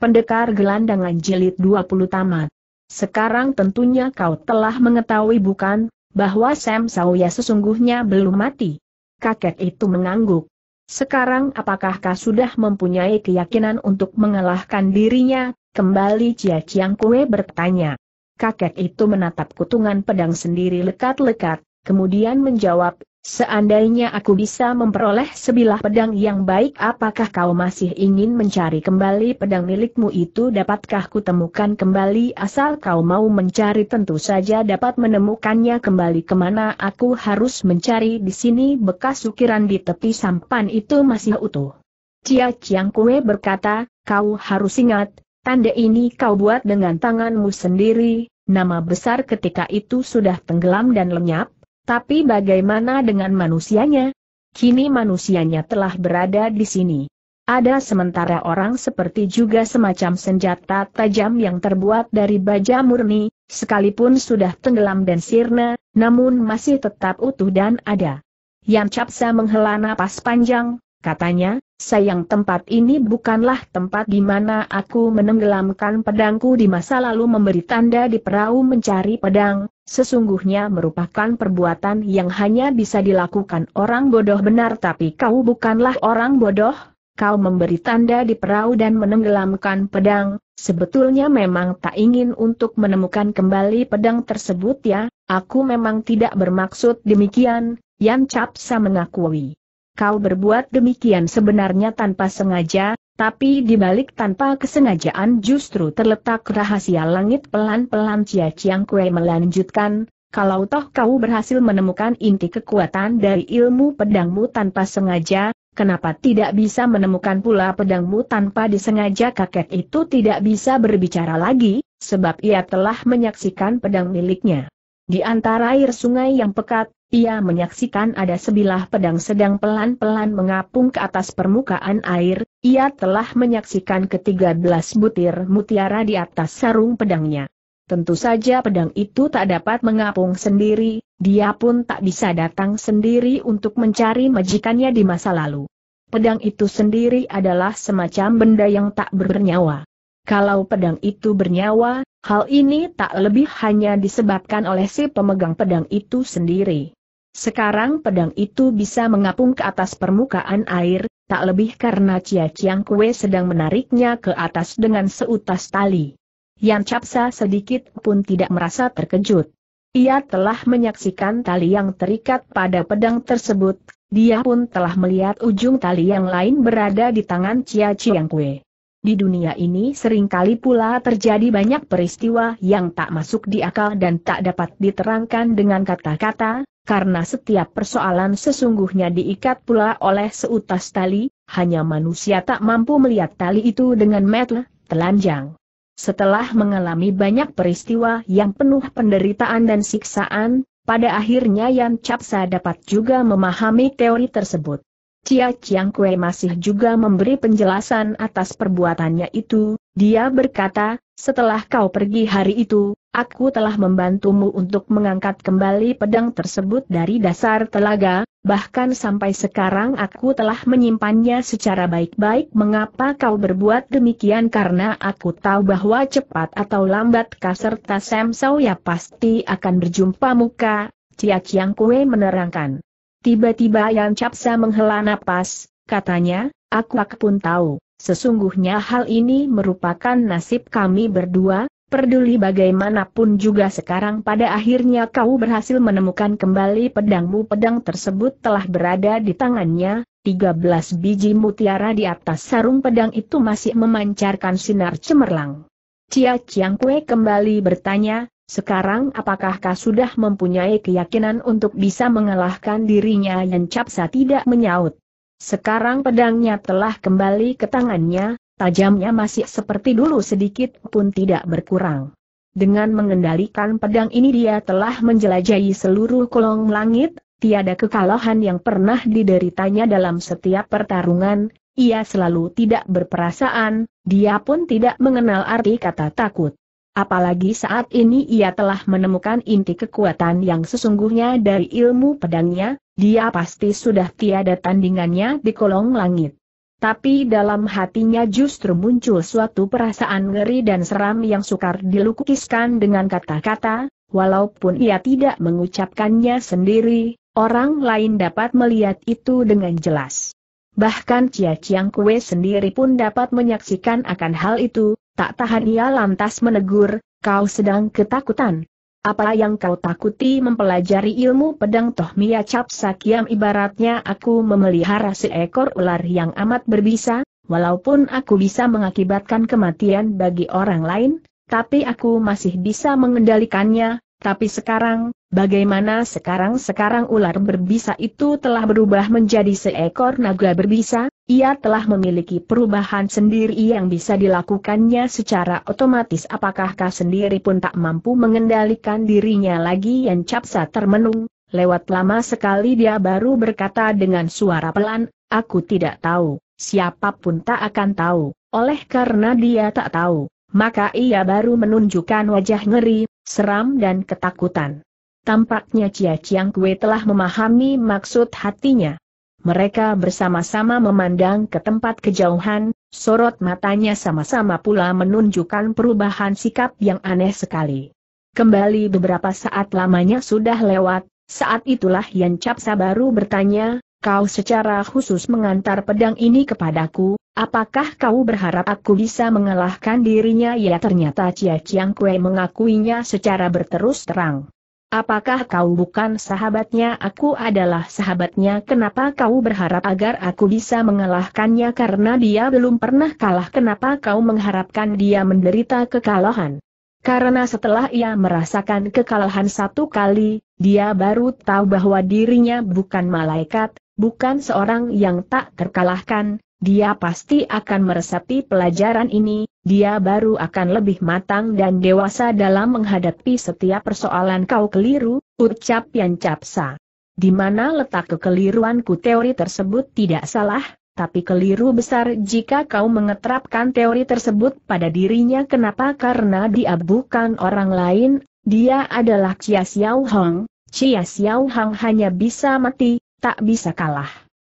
Pendekar Gelandangan Jilid 20 Tamat. Sekarang tentunya kau telah mengetahui bukan, bahwa Sam Sawya sesungguhnya belum mati. Kakek itu mengangguk. Sekarang apakah kau sudah mempunyai keyakinan untuk mengalahkan dirinya? Kembali Cia Chiang Kue bertanya. Kakek itu menatap kutungan pedang sendiri lekat-lekat, kemudian menjawab, Seandainya aku bisa memperoleh sebilah pedang yang baik apakah kau masih ingin mencari kembali pedang milikmu itu dapatkah temukan kembali asal kau mau mencari tentu saja dapat menemukannya kembali kemana aku harus mencari di sini bekas ukiran di tepi sampan itu masih utuh. Cia Chiang Kue berkata, kau harus ingat, tanda ini kau buat dengan tanganmu sendiri, nama besar ketika itu sudah tenggelam dan lenyap, tapi bagaimana dengan manusianya? Kini manusianya telah berada di sini. Ada sementara orang seperti juga semacam senjata tajam yang terbuat dari baja murni, sekalipun sudah tenggelam dan sirna, namun masih tetap utuh dan ada. Yang Capsa menghela napas panjang, katanya, sayang tempat ini bukanlah tempat di mana aku menenggelamkan pedangku di masa lalu memberi tanda di perahu mencari pedang, sesungguhnya merupakan perbuatan yang hanya bisa dilakukan orang bodoh benar tapi kau bukanlah orang bodoh, kau memberi tanda di perahu dan menenggelamkan pedang, sebetulnya memang tak ingin untuk menemukan kembali pedang tersebut ya, aku memang tidak bermaksud demikian, Yan Capsa mengakui. Kau berbuat demikian sebenarnya tanpa sengaja, tapi di balik tanpa kesengajaan justru terletak rahasia langit pelan-pelan Chia Chiang Kue melanjutkan, kalau toh kau berhasil menemukan inti kekuatan dari ilmu pedangmu tanpa sengaja, kenapa tidak bisa menemukan pula pedangmu tanpa disengaja kakek itu tidak bisa berbicara lagi, sebab ia telah menyaksikan pedang miliknya. Di antara air sungai yang pekat, ia menyaksikan ada sebilah pedang sedang pelan-pelan mengapung ke atas permukaan air, ia telah menyaksikan ketiga belas butir mutiara di atas sarung pedangnya. Tentu saja pedang itu tak dapat mengapung sendiri, dia pun tak bisa datang sendiri untuk mencari majikannya di masa lalu. Pedang itu sendiri adalah semacam benda yang tak bernyawa. Kalau pedang itu bernyawa, hal ini tak lebih hanya disebabkan oleh si pemegang pedang itu sendiri. Sekarang pedang itu bisa mengapung ke atas permukaan air, tak lebih karena Cia Chiang Kue sedang menariknya ke atas dengan seutas tali. Yan Capsa sedikit pun tidak merasa terkejut. Ia telah menyaksikan tali yang terikat pada pedang tersebut, dia pun telah melihat ujung tali yang lain berada di tangan Cia Chiang Kue. Di dunia ini seringkali pula terjadi banyak peristiwa yang tak masuk di akal dan tak dapat diterangkan dengan kata-kata, karena setiap persoalan sesungguhnya diikat pula oleh seutas tali, hanya manusia tak mampu melihat tali itu dengan metel, telanjang. Setelah mengalami banyak peristiwa yang penuh penderitaan dan siksaan, pada akhirnya Yan Capsa dapat juga memahami teori tersebut. Cia Chiang Kue masih juga memberi penjelasan atas perbuatannya itu, dia berkata, setelah kau pergi hari itu, aku telah membantumu untuk mengangkat kembali pedang tersebut dari dasar telaga, bahkan sampai sekarang aku telah menyimpannya secara baik-baik. Mengapa kau berbuat demikian? Karena aku tahu bahwa cepat atau lambat kaserta Sam ya pasti akan berjumpa muka, Cia Chiang Kue menerangkan. Tiba-tiba Yan Capsa menghela napas, katanya, aku, aku pun tahu. Sesungguhnya hal ini merupakan nasib kami berdua, Peduli bagaimanapun juga sekarang pada akhirnya kau berhasil menemukan kembali pedangmu pedang tersebut telah berada di tangannya, 13 biji mutiara di atas sarung pedang itu masih memancarkan sinar cemerlang. Cia Chiang Kue kembali bertanya, sekarang apakah kau sudah mempunyai keyakinan untuk bisa mengalahkan dirinya yang Capsa tidak menyaut. Sekarang pedangnya telah kembali ke tangannya, tajamnya masih seperti dulu sedikit pun tidak berkurang. Dengan mengendalikan pedang ini dia telah menjelajahi seluruh kolong langit, tiada kekalahan yang pernah dideritanya dalam setiap pertarungan, ia selalu tidak berperasaan, dia pun tidak mengenal arti kata takut. Apalagi saat ini ia telah menemukan inti kekuatan yang sesungguhnya dari ilmu pedangnya, dia pasti sudah tiada tandingannya di kolong langit. Tapi dalam hatinya justru muncul suatu perasaan ngeri dan seram yang sukar dilukiskan dengan kata-kata, walaupun ia tidak mengucapkannya sendiri, orang lain dapat melihat itu dengan jelas. Bahkan Cia Chiang Kue sendiri pun dapat menyaksikan akan hal itu, Tak tahan ia lantas menegur, kau sedang ketakutan. Apa yang kau takuti mempelajari ilmu pedang toh Mia Cap sakiam ibaratnya aku memelihara seekor ular yang amat berbisa, walaupun aku bisa mengakibatkan kematian bagi orang lain, tapi aku masih bisa mengendalikannya, tapi sekarang, bagaimana sekarang-sekarang ular berbisa itu telah berubah menjadi seekor naga berbisa, ia telah memiliki perubahan sendiri yang bisa dilakukannya secara otomatis apakah sendiri pun tak mampu mengendalikan dirinya lagi yang capsa termenung. Lewat lama sekali dia baru berkata dengan suara pelan, aku tidak tahu, siapapun tak akan tahu, oleh karena dia tak tahu, maka ia baru menunjukkan wajah ngeri, seram dan ketakutan. Tampaknya Cia Chiang Kue telah memahami maksud hatinya. Mereka bersama-sama memandang ke tempat kejauhan, sorot matanya sama-sama pula menunjukkan perubahan sikap yang aneh sekali. Kembali beberapa saat lamanya sudah lewat, saat itulah Yan Capsa baru bertanya, kau secara khusus mengantar pedang ini kepadaku, apakah kau berharap aku bisa mengalahkan dirinya? Ya ternyata Cia Chiang Kue mengakuinya secara berterus terang. Apakah kau bukan sahabatnya? Aku adalah sahabatnya. Kenapa kau berharap agar aku bisa mengalahkannya? Karena dia belum pernah kalah. Kenapa kau mengharapkan dia menderita kekalahan? Karena setelah ia merasakan kekalahan satu kali, dia baru tahu bahwa dirinya bukan malaikat, bukan seorang yang tak terkalahkan. Dia pasti akan meresapi pelajaran ini, dia baru akan lebih matang dan dewasa dalam menghadapi setiap persoalan kau keliru, ucap Yan Capsa. Di mana letak kekeliruanku teori tersebut tidak salah, tapi keliru besar jika kau mengetrapkan teori tersebut pada dirinya kenapa karena dia bukan orang lain, dia adalah Chia Xiao Hong, Chia Xiao Hong hanya bisa mati, tak bisa kalah.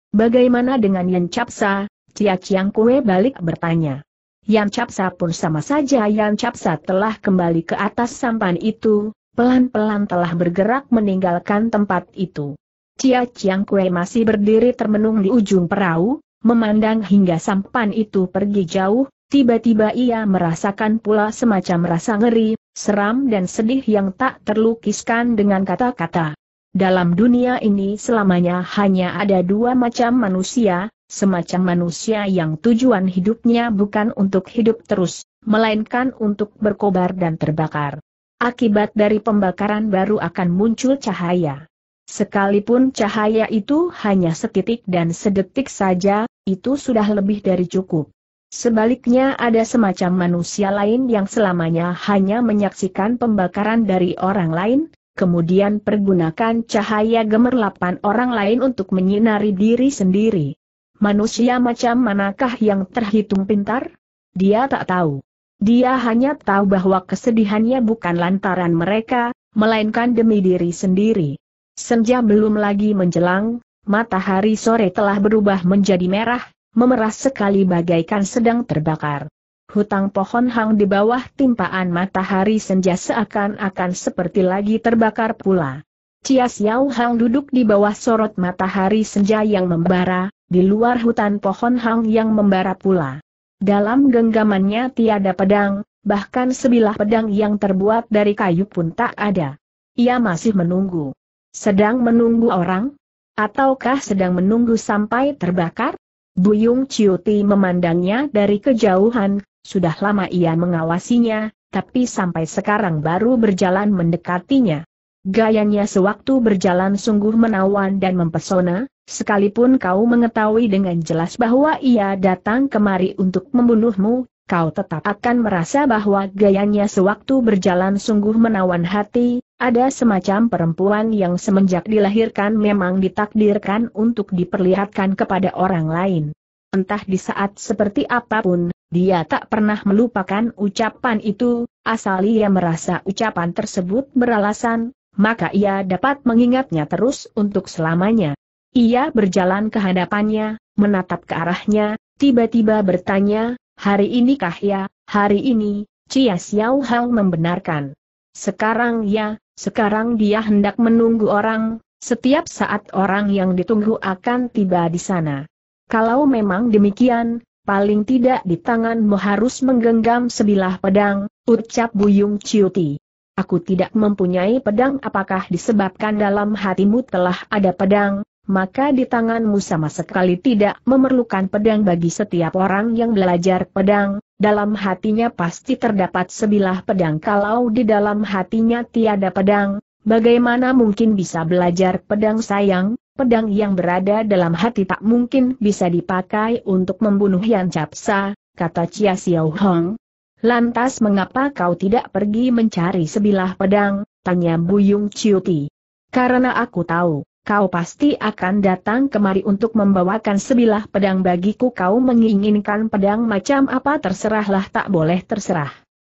Bagaimana dengan Yan Capsa? Chia Chiang Kue balik bertanya. Yan Capsa pun sama saja Yan Capsa telah kembali ke atas sampan itu, pelan-pelan telah bergerak meninggalkan tempat itu. Cia Chiang Kue masih berdiri termenung di ujung perahu, memandang hingga sampan itu pergi jauh, tiba-tiba ia merasakan pula semacam rasa ngeri, seram dan sedih yang tak terlukiskan dengan kata-kata. Dalam dunia ini selamanya hanya ada dua macam manusia, Semacam manusia yang tujuan hidupnya bukan untuk hidup terus, melainkan untuk berkobar dan terbakar. Akibat dari pembakaran baru akan muncul cahaya. Sekalipun cahaya itu hanya setitik dan sedetik saja, itu sudah lebih dari cukup. Sebaliknya ada semacam manusia lain yang selamanya hanya menyaksikan pembakaran dari orang lain, kemudian pergunakan cahaya gemerlapan orang lain untuk menyinari diri sendiri. Manusia macam manakah yang terhitung pintar? Dia tak tahu. Dia hanya tahu bahwa kesedihannya bukan lantaran mereka, melainkan demi diri sendiri. Senja belum lagi menjelang, matahari sore telah berubah menjadi merah, memerah sekali bagaikan sedang terbakar. Hutang pohon hang di bawah timpaan matahari senja seakan-akan seperti lagi terbakar pula. Cia Xiao Hang duduk di bawah sorot matahari senja yang membara, di luar hutan pohon hang yang membara pula. Dalam genggamannya tiada pedang, bahkan sebilah pedang yang terbuat dari kayu pun tak ada. Ia masih menunggu. Sedang menunggu orang? Ataukah sedang menunggu sampai terbakar? Buyung Ciuti memandangnya dari kejauhan, sudah lama ia mengawasinya, tapi sampai sekarang baru berjalan mendekatinya. Gayanya sewaktu berjalan sungguh menawan dan mempesona, Sekalipun kau mengetahui dengan jelas bahwa ia datang kemari untuk membunuhmu, kau tetap akan merasa bahwa gayanya sewaktu berjalan sungguh menawan hati, ada semacam perempuan yang semenjak dilahirkan memang ditakdirkan untuk diperlihatkan kepada orang lain. Entah di saat seperti apapun, dia tak pernah melupakan ucapan itu, asal ia merasa ucapan tersebut beralasan, maka ia dapat mengingatnya terus untuk selamanya. Ia berjalan ke hadapannya, menatap ke arahnya, tiba-tiba bertanya, hari ini kah ya, hari ini, Cia Xiao Hao membenarkan. Sekarang ya, sekarang dia hendak menunggu orang, setiap saat orang yang ditunggu akan tiba di sana. Kalau memang demikian, paling tidak di tanganmu harus menggenggam sebilah pedang, ucap Buyung Ciuti. Aku tidak mempunyai pedang apakah disebabkan dalam hatimu telah ada pedang, maka di tanganmu sama sekali tidak memerlukan pedang bagi setiap orang yang belajar pedang, dalam hatinya pasti terdapat sebilah pedang kalau di dalam hatinya tiada pedang, bagaimana mungkin bisa belajar pedang sayang, pedang yang berada dalam hati tak mungkin bisa dipakai untuk membunuh Yan Capsa, kata Chia Xiao Hong. Lantas mengapa kau tidak pergi mencari sebilah pedang, tanya Buyung Ciuti. Karena aku tahu, kau pasti akan datang kemari untuk membawakan sebilah pedang bagiku kau menginginkan pedang macam apa terserahlah tak boleh terserah.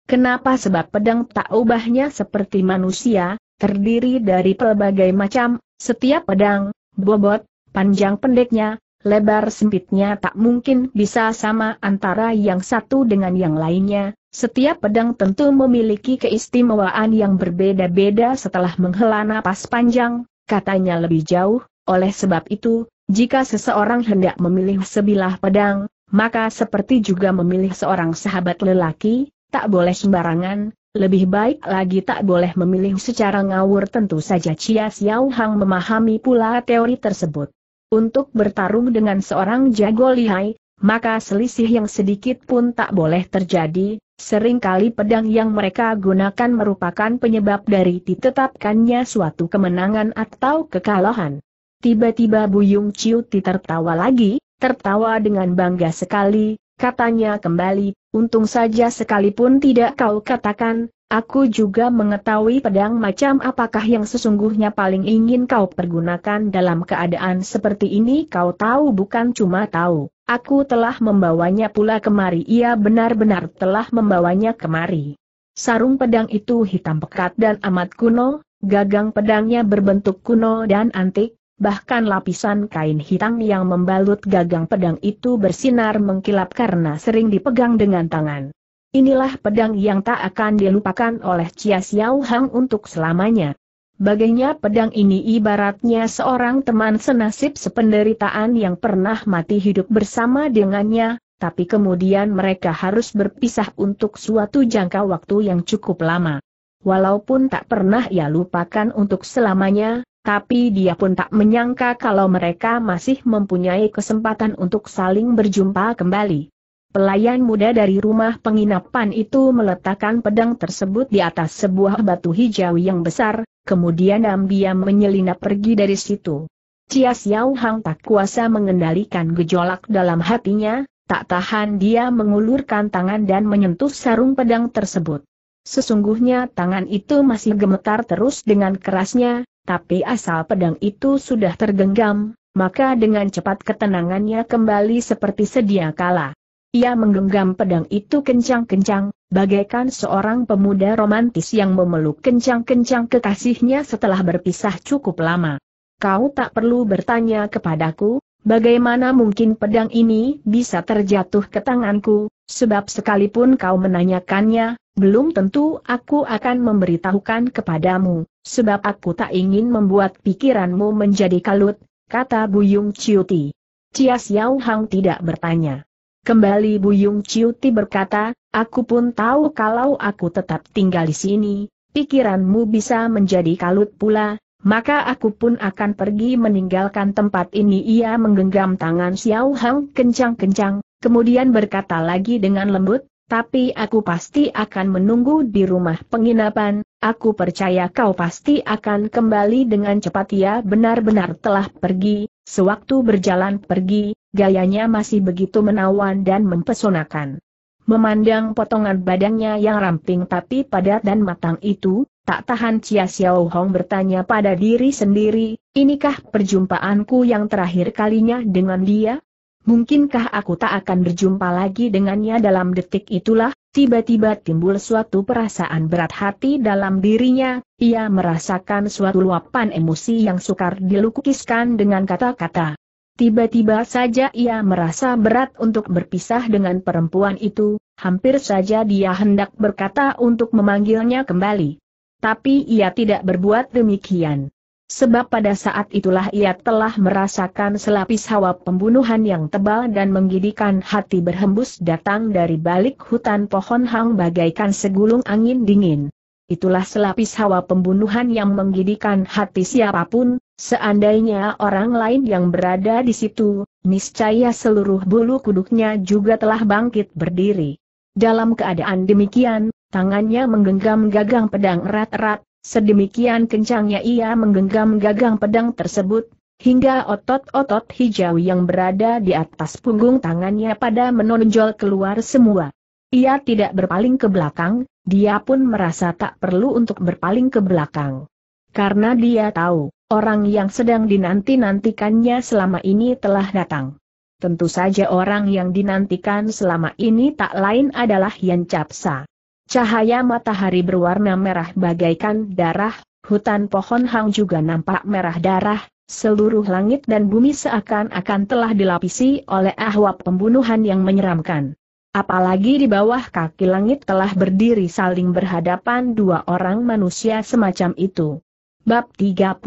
Kenapa sebab pedang tak ubahnya seperti manusia, terdiri dari pelbagai macam, setiap pedang, bobot, panjang pendeknya, lebar sempitnya tak mungkin bisa sama antara yang satu dengan yang lainnya, setiap pedang tentu memiliki keistimewaan yang berbeda-beda setelah menghela napas panjang, katanya lebih jauh, oleh sebab itu, jika seseorang hendak memilih sebilah pedang, maka seperti juga memilih seorang sahabat lelaki, tak boleh sembarangan, lebih baik lagi tak boleh memilih secara ngawur tentu saja Chia Xiao Hang memahami pula teori tersebut. Untuk bertarung dengan seorang jago lihai, maka selisih yang sedikit pun tak boleh terjadi, Seringkali pedang yang mereka gunakan merupakan penyebab dari ditetapkannya suatu kemenangan atau kekalahan. Tiba-tiba Buyung Ciuti tertawa lagi, tertawa dengan bangga sekali, katanya kembali, untung saja sekalipun tidak kau katakan, aku juga mengetahui pedang macam apakah yang sesungguhnya paling ingin kau pergunakan dalam keadaan seperti ini kau tahu bukan cuma tahu. Aku telah membawanya pula kemari ia benar-benar telah membawanya kemari. Sarung pedang itu hitam pekat dan amat kuno, gagang pedangnya berbentuk kuno dan antik, bahkan lapisan kain hitam yang membalut gagang pedang itu bersinar mengkilap karena sering dipegang dengan tangan. Inilah pedang yang tak akan dilupakan oleh Chia Xiao Hang untuk selamanya. Bagainya pedang ini ibaratnya seorang teman senasib sependeritaan yang pernah mati hidup bersama dengannya, tapi kemudian mereka harus berpisah untuk suatu jangka waktu yang cukup lama. Walaupun tak pernah ia lupakan untuk selamanya, tapi dia pun tak menyangka kalau mereka masih mempunyai kesempatan untuk saling berjumpa kembali. Pelayan muda dari rumah penginapan itu meletakkan pedang tersebut di atas sebuah batu hijau yang besar, kemudian Ambia menyelinap pergi dari situ. Cia Xiao Hang tak kuasa mengendalikan gejolak dalam hatinya, tak tahan dia mengulurkan tangan dan menyentuh sarung pedang tersebut. Sesungguhnya tangan itu masih gemetar terus dengan kerasnya, tapi asal pedang itu sudah tergenggam, maka dengan cepat ketenangannya kembali seperti sedia kala. Ia menggenggam pedang itu kencang-kencang, bagaikan seorang pemuda romantis yang memeluk kencang-kencang kekasihnya setelah berpisah cukup lama. Kau tak perlu bertanya kepadaku, bagaimana mungkin pedang ini bisa terjatuh ke tanganku, sebab sekalipun kau menanyakannya, belum tentu aku akan memberitahukan kepadamu, sebab aku tak ingin membuat pikiranmu menjadi kalut, kata Buyung Ciuti. Cia Xiao Hang tidak bertanya. Kembali Buyung Ciuti berkata, aku pun tahu kalau aku tetap tinggal di sini, pikiranmu bisa menjadi kalut pula, maka aku pun akan pergi meninggalkan tempat ini. Ia menggenggam tangan Xiao Hang kencang-kencang, kemudian berkata lagi dengan lembut, tapi aku pasti akan menunggu di rumah penginapan, aku percaya kau pasti akan kembali dengan cepat. Ia benar-benar telah pergi, Sewaktu berjalan pergi, gayanya masih begitu menawan dan mempesonakan. Memandang potongan badannya yang ramping tapi padat dan matang itu, tak tahan Chia Xiao Hong bertanya pada diri sendiri, inikah perjumpaanku yang terakhir kalinya dengan dia? Mungkinkah aku tak akan berjumpa lagi dengannya dalam detik itulah? tiba-tiba timbul suatu perasaan berat hati dalam dirinya, ia merasakan suatu luapan emosi yang sukar dilukiskan dengan kata-kata. Tiba-tiba saja ia merasa berat untuk berpisah dengan perempuan itu, hampir saja dia hendak berkata untuk memanggilnya kembali. Tapi ia tidak berbuat demikian. Sebab pada saat itulah ia telah merasakan selapis hawa pembunuhan yang tebal dan menggidikan hati berhembus datang dari balik hutan pohon hang bagaikan segulung angin dingin. Itulah selapis hawa pembunuhan yang menggidikan hati siapapun, seandainya orang lain yang berada di situ, niscaya seluruh bulu kuduknya juga telah bangkit berdiri. Dalam keadaan demikian, tangannya menggenggam gagang pedang erat-erat, Sedemikian kencangnya ia menggenggam gagang pedang tersebut, hingga otot-otot hijau yang berada di atas punggung tangannya pada menonjol keluar semua. Ia tidak berpaling ke belakang, dia pun merasa tak perlu untuk berpaling ke belakang. Karena dia tahu, orang yang sedang dinanti-nantikannya selama ini telah datang. Tentu saja orang yang dinantikan selama ini tak lain adalah Yan Capsa. Cahaya matahari berwarna merah bagaikan darah, hutan pohon hang juga nampak merah darah, seluruh langit dan bumi seakan-akan telah dilapisi oleh ahwab pembunuhan yang menyeramkan. Apalagi di bawah kaki langit telah berdiri saling berhadapan dua orang manusia semacam itu. Bab 35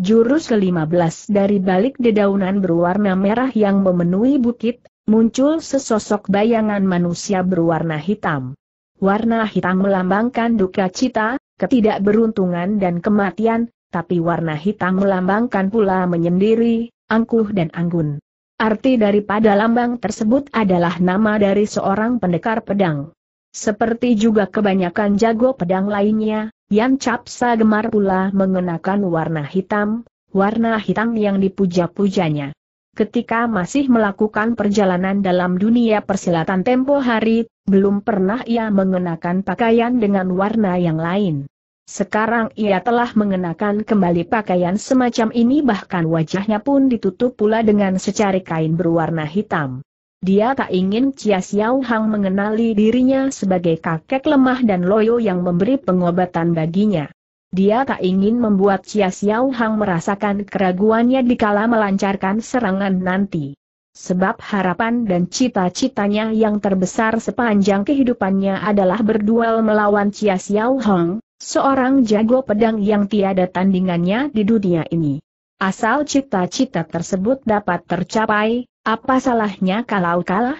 Jurus ke-15 dari balik dedaunan berwarna merah yang memenuhi bukit, muncul sesosok bayangan manusia berwarna hitam. Warna hitam melambangkan duka cita, ketidakberuntungan dan kematian, tapi warna hitam melambangkan pula menyendiri, angkuh dan anggun. Arti daripada lambang tersebut adalah nama dari seorang pendekar pedang. Seperti juga kebanyakan jago pedang lainnya, Yan Capsa gemar pula mengenakan warna hitam, warna hitam yang dipuja-pujanya ketika masih melakukan perjalanan dalam dunia persilatan tempo hari, belum pernah ia mengenakan pakaian dengan warna yang lain. Sekarang ia telah mengenakan kembali pakaian semacam ini bahkan wajahnya pun ditutup pula dengan secari kain berwarna hitam. Dia tak ingin Chia Xiao Hang mengenali dirinya sebagai kakek lemah dan loyo yang memberi pengobatan baginya. Dia tak ingin membuat Chia Xiao Hang merasakan keraguannya di dikala melancarkan serangan nanti. Sebab harapan dan cita-citanya yang terbesar sepanjang kehidupannya adalah berduel melawan Chia Xiao Hang, seorang jago pedang yang tiada tandingannya di dunia ini. Asal cita-cita tersebut dapat tercapai, apa salahnya kalau kalah?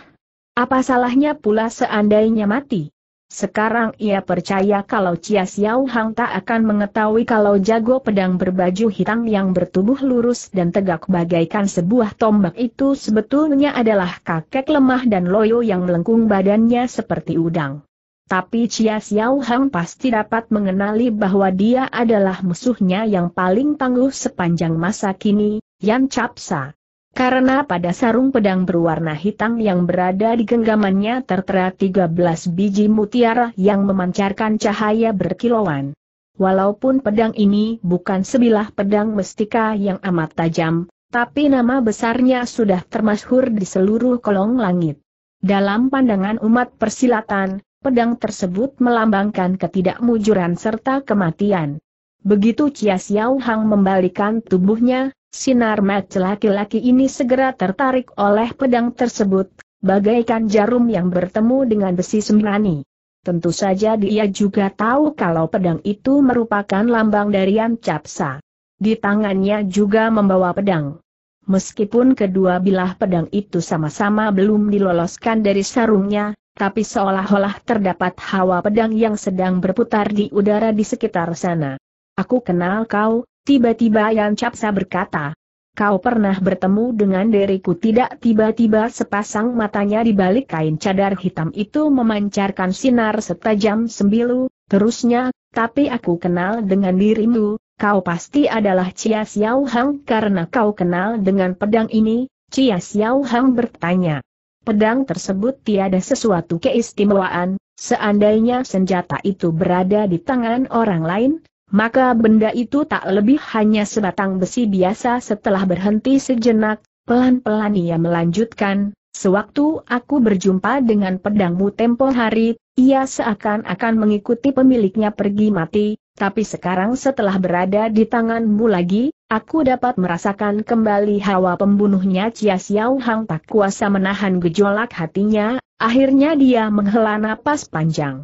Apa salahnya pula seandainya mati? Sekarang ia percaya kalau Chia Xiao Hang tak akan mengetahui kalau jago pedang berbaju hitam yang bertubuh lurus dan tegak bagaikan sebuah tombak itu sebetulnya adalah kakek lemah dan loyo yang melengkung badannya seperti udang. Tapi Chia Xiao Hang pasti dapat mengenali bahwa dia adalah musuhnya yang paling tangguh sepanjang masa kini, Yan Capsa. Karena pada sarung pedang berwarna hitam yang berada di genggamannya tertera 13 biji mutiara yang memancarkan cahaya berkilauan. Walaupun pedang ini bukan sebilah pedang mestika yang amat tajam, tapi nama besarnya sudah termasyhur di seluruh kolong langit. Dalam pandangan umat persilatan, pedang tersebut melambangkan ketidakmujuran serta kematian. Begitu Chia Xiao Hang membalikan tubuhnya, Sinar mata laki-laki ini segera tertarik oleh pedang tersebut, bagaikan jarum yang bertemu dengan besi sembrani. Tentu saja dia juga tahu kalau pedang itu merupakan lambang dari Ancapsa. Di tangannya juga membawa pedang. Meskipun kedua bilah pedang itu sama-sama belum diloloskan dari sarungnya, tapi seolah-olah terdapat hawa pedang yang sedang berputar di udara di sekitar sana. Aku kenal kau, Tiba-tiba Yan Capsa berkata, Kau pernah bertemu dengan diriku tidak tiba-tiba sepasang matanya di balik kain cadar hitam itu memancarkan sinar setajam sembilu, terusnya, tapi aku kenal dengan dirimu, kau pasti adalah Chia Xiao Hang karena kau kenal dengan pedang ini, Chia Xiao Hang bertanya. Pedang tersebut tiada sesuatu keistimewaan, seandainya senjata itu berada di tangan orang lain, maka benda itu tak lebih hanya sebatang besi biasa setelah berhenti sejenak, pelan-pelan ia melanjutkan, sewaktu aku berjumpa dengan pedangmu tempo hari, ia seakan-akan mengikuti pemiliknya pergi mati, tapi sekarang setelah berada di tanganmu lagi, aku dapat merasakan kembali hawa pembunuhnya Chia Xiao Hang tak kuasa menahan gejolak hatinya, akhirnya dia menghela napas panjang.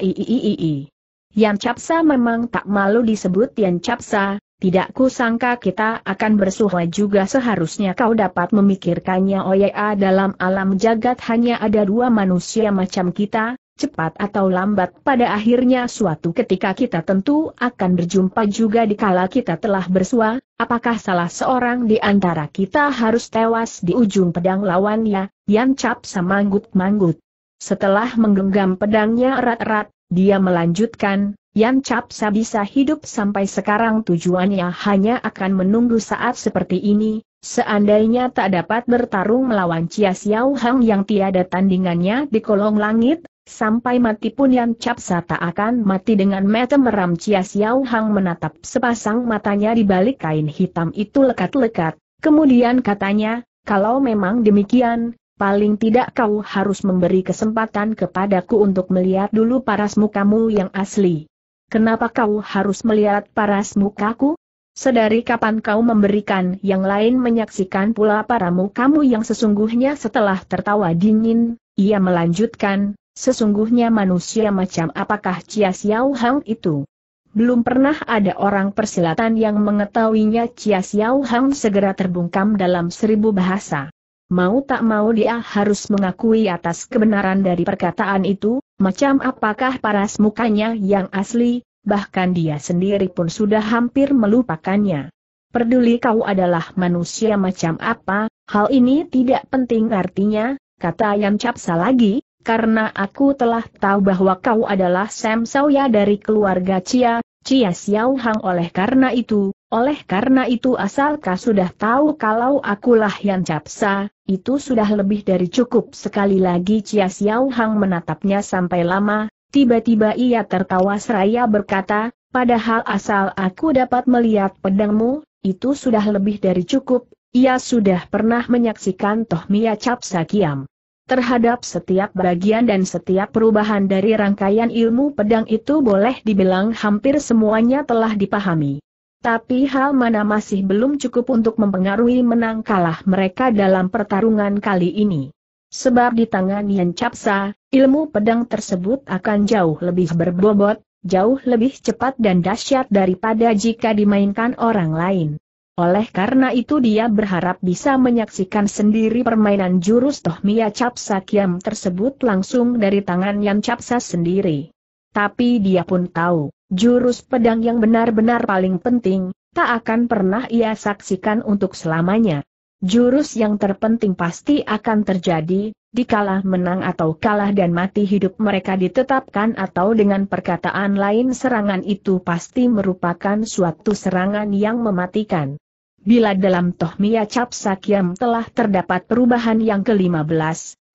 i Yan Capsa memang tak malu disebut Yan Capsa, tidak kusangka kita akan bersuha juga seharusnya kau dapat memikirkannya Oya oh ah, dalam alam jagat hanya ada dua manusia macam kita, cepat atau lambat pada akhirnya suatu ketika kita tentu akan berjumpa juga dikala kita telah bersua, apakah salah seorang di antara kita harus tewas di ujung pedang lawannya, Yan Capsa manggut manggut Setelah menggenggam pedangnya erat-erat, dia melanjutkan, Yan Capsa bisa hidup sampai sekarang tujuannya hanya akan menunggu saat seperti ini, seandainya tak dapat bertarung melawan Chia Xiao Hang yang tiada tandingannya di kolong langit, sampai mati pun Yan Capsa tak akan mati dengan mata meram Chia Xiao Hang menatap sepasang matanya di balik kain hitam itu lekat-lekat, kemudian katanya, kalau memang demikian, paling tidak kau harus memberi kesempatan kepadaku untuk melihat dulu paras mukamu yang asli. Kenapa kau harus melihat paras mukaku? Sedari kapan kau memberikan yang lain menyaksikan pula paramu kamu yang sesungguhnya setelah tertawa dingin, ia melanjutkan, sesungguhnya manusia macam apakah Chia Xiao Hang itu? Belum pernah ada orang persilatan yang mengetahuinya Chia Xiao Hang segera terbungkam dalam seribu bahasa. Mau tak mau dia harus mengakui atas kebenaran dari perkataan itu, macam apakah paras mukanya yang asli, bahkan dia sendiri pun sudah hampir melupakannya. Perduli kau adalah manusia macam apa, hal ini tidak penting artinya, kata Yan Capsa lagi, karena aku telah tahu bahwa kau adalah Sam Sawya dari keluarga Chia, Cia Xiao Hang oleh karena itu, oleh karena itu asalkah sudah tahu kalau akulah yang capsa, itu sudah lebih dari cukup sekali lagi Cia Xiao Hang menatapnya sampai lama, tiba-tiba ia tertawa seraya berkata, padahal asal aku dapat melihat pedangmu, itu sudah lebih dari cukup, ia sudah pernah menyaksikan Toh Capsa Kiam terhadap setiap bagian dan setiap perubahan dari rangkaian ilmu pedang itu boleh dibilang hampir semuanya telah dipahami. Tapi hal mana masih belum cukup untuk mempengaruhi menang kalah mereka dalam pertarungan kali ini. Sebab di tangan Yan Capsa, ilmu pedang tersebut akan jauh lebih berbobot, jauh lebih cepat dan dahsyat daripada jika dimainkan orang lain. Oleh karena itu dia berharap bisa menyaksikan sendiri permainan jurus Tohmiya Capsa Kiam tersebut langsung dari tangan Yan Capsa sendiri. Tapi dia pun tahu, jurus pedang yang benar-benar paling penting, tak akan pernah ia saksikan untuk selamanya. Jurus yang terpenting pasti akan terjadi, dikalah, menang atau kalah dan mati hidup mereka ditetapkan atau dengan perkataan lain serangan itu pasti merupakan suatu serangan yang mematikan. Bila dalam Tohmiya Sakyam telah terdapat perubahan yang ke-15,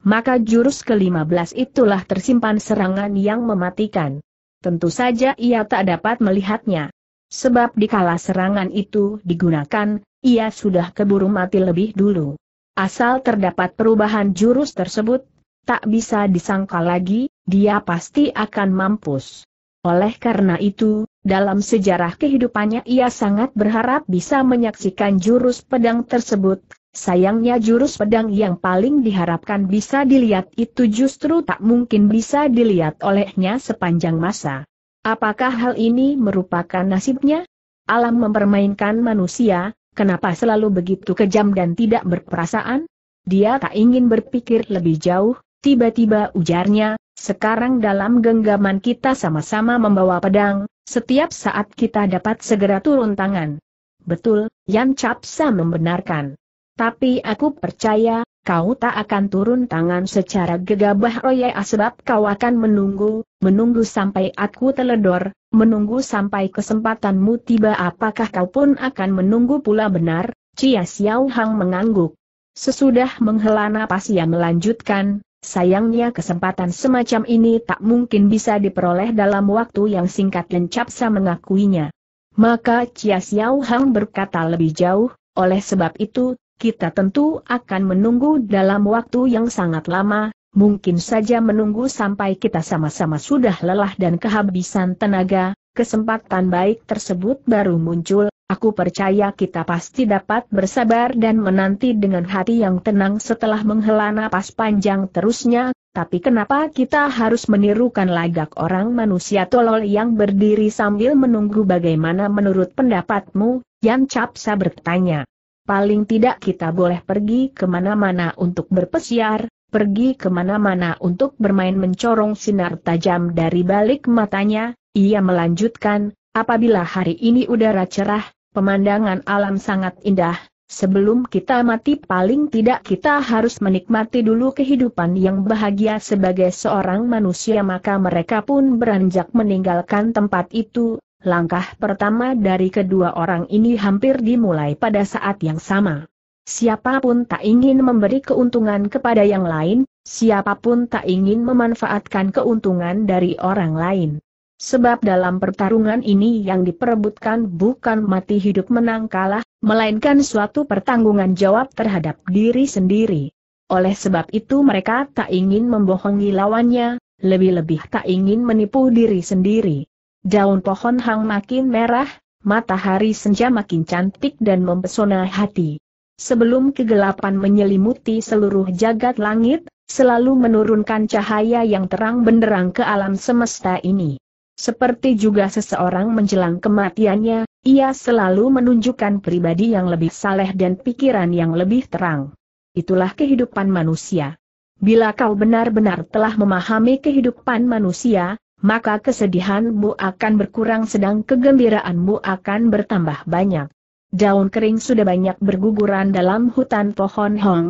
maka jurus ke-15 itulah tersimpan serangan yang mematikan. Tentu saja ia tak dapat melihatnya. Sebab dikala serangan itu digunakan, ia sudah keburu mati lebih dulu. Asal terdapat perubahan jurus tersebut, tak bisa disangka lagi, dia pasti akan mampus. Oleh karena itu, dalam sejarah kehidupannya ia sangat berharap bisa menyaksikan jurus pedang tersebut, sayangnya jurus pedang yang paling diharapkan bisa dilihat itu justru tak mungkin bisa dilihat olehnya sepanjang masa. Apakah hal ini merupakan nasibnya? Alam mempermainkan manusia, kenapa selalu begitu kejam dan tidak berperasaan? Dia tak ingin berpikir lebih jauh, tiba-tiba ujarnya, sekarang dalam genggaman kita sama-sama membawa pedang, setiap saat kita dapat segera turun tangan. Betul, Yan Capsa membenarkan. Tapi aku percaya, kau tak akan turun tangan secara gegabah Roya sebab kau akan menunggu, menunggu sampai aku teledor, menunggu sampai kesempatanmu tiba apakah kau pun akan menunggu pula benar, Cia Xiao Hang mengangguk. Sesudah menghela napas ia melanjutkan, Sayangnya kesempatan semacam ini tak mungkin bisa diperoleh dalam waktu yang singkat dan Capsa mengakuinya. Maka Chia Xiao Hang berkata lebih jauh, oleh sebab itu, kita tentu akan menunggu dalam waktu yang sangat lama, mungkin saja menunggu sampai kita sama-sama sudah lelah dan kehabisan tenaga, kesempatan baik tersebut baru muncul, Aku percaya kita pasti dapat bersabar dan menanti dengan hati yang tenang setelah menghela napas panjang terusnya, tapi kenapa kita harus menirukan lagak orang manusia tolol yang berdiri sambil menunggu bagaimana menurut pendapatmu, Yan Capsa bertanya. Paling tidak kita boleh pergi kemana-mana untuk berpesiar, pergi kemana-mana untuk bermain mencorong sinar tajam dari balik matanya, ia melanjutkan, apabila hari ini udara cerah, Pemandangan alam sangat indah, sebelum kita mati paling tidak kita harus menikmati dulu kehidupan yang bahagia sebagai seorang manusia maka mereka pun beranjak meninggalkan tempat itu, Langkah pertama dari kedua orang ini hampir dimulai pada saat yang sama. Siapapun tak ingin memberi keuntungan kepada yang lain, siapapun tak ingin memanfaatkan keuntungan dari orang lain. Sebab dalam pertarungan ini yang diperebutkan bukan mati hidup menang kalah, melainkan suatu pertanggungan jawab terhadap diri sendiri. Oleh sebab itu mereka tak ingin membohongi lawannya, lebih-lebih tak ingin menipu diri sendiri. Daun pohon hang makin merah, matahari senja makin cantik dan mempesona hati. Sebelum kegelapan menyelimuti seluruh jagat langit, selalu menurunkan cahaya yang terang benderang ke alam semesta ini. Seperti juga seseorang menjelang kematiannya, ia selalu menunjukkan pribadi yang lebih saleh dan pikiran yang lebih terang. Itulah kehidupan manusia. Bila kau benar-benar telah memahami kehidupan manusia, maka kesedihanmu akan berkurang sedang kegembiraanmu akan bertambah banyak. Daun kering sudah banyak berguguran dalam hutan pohon hong.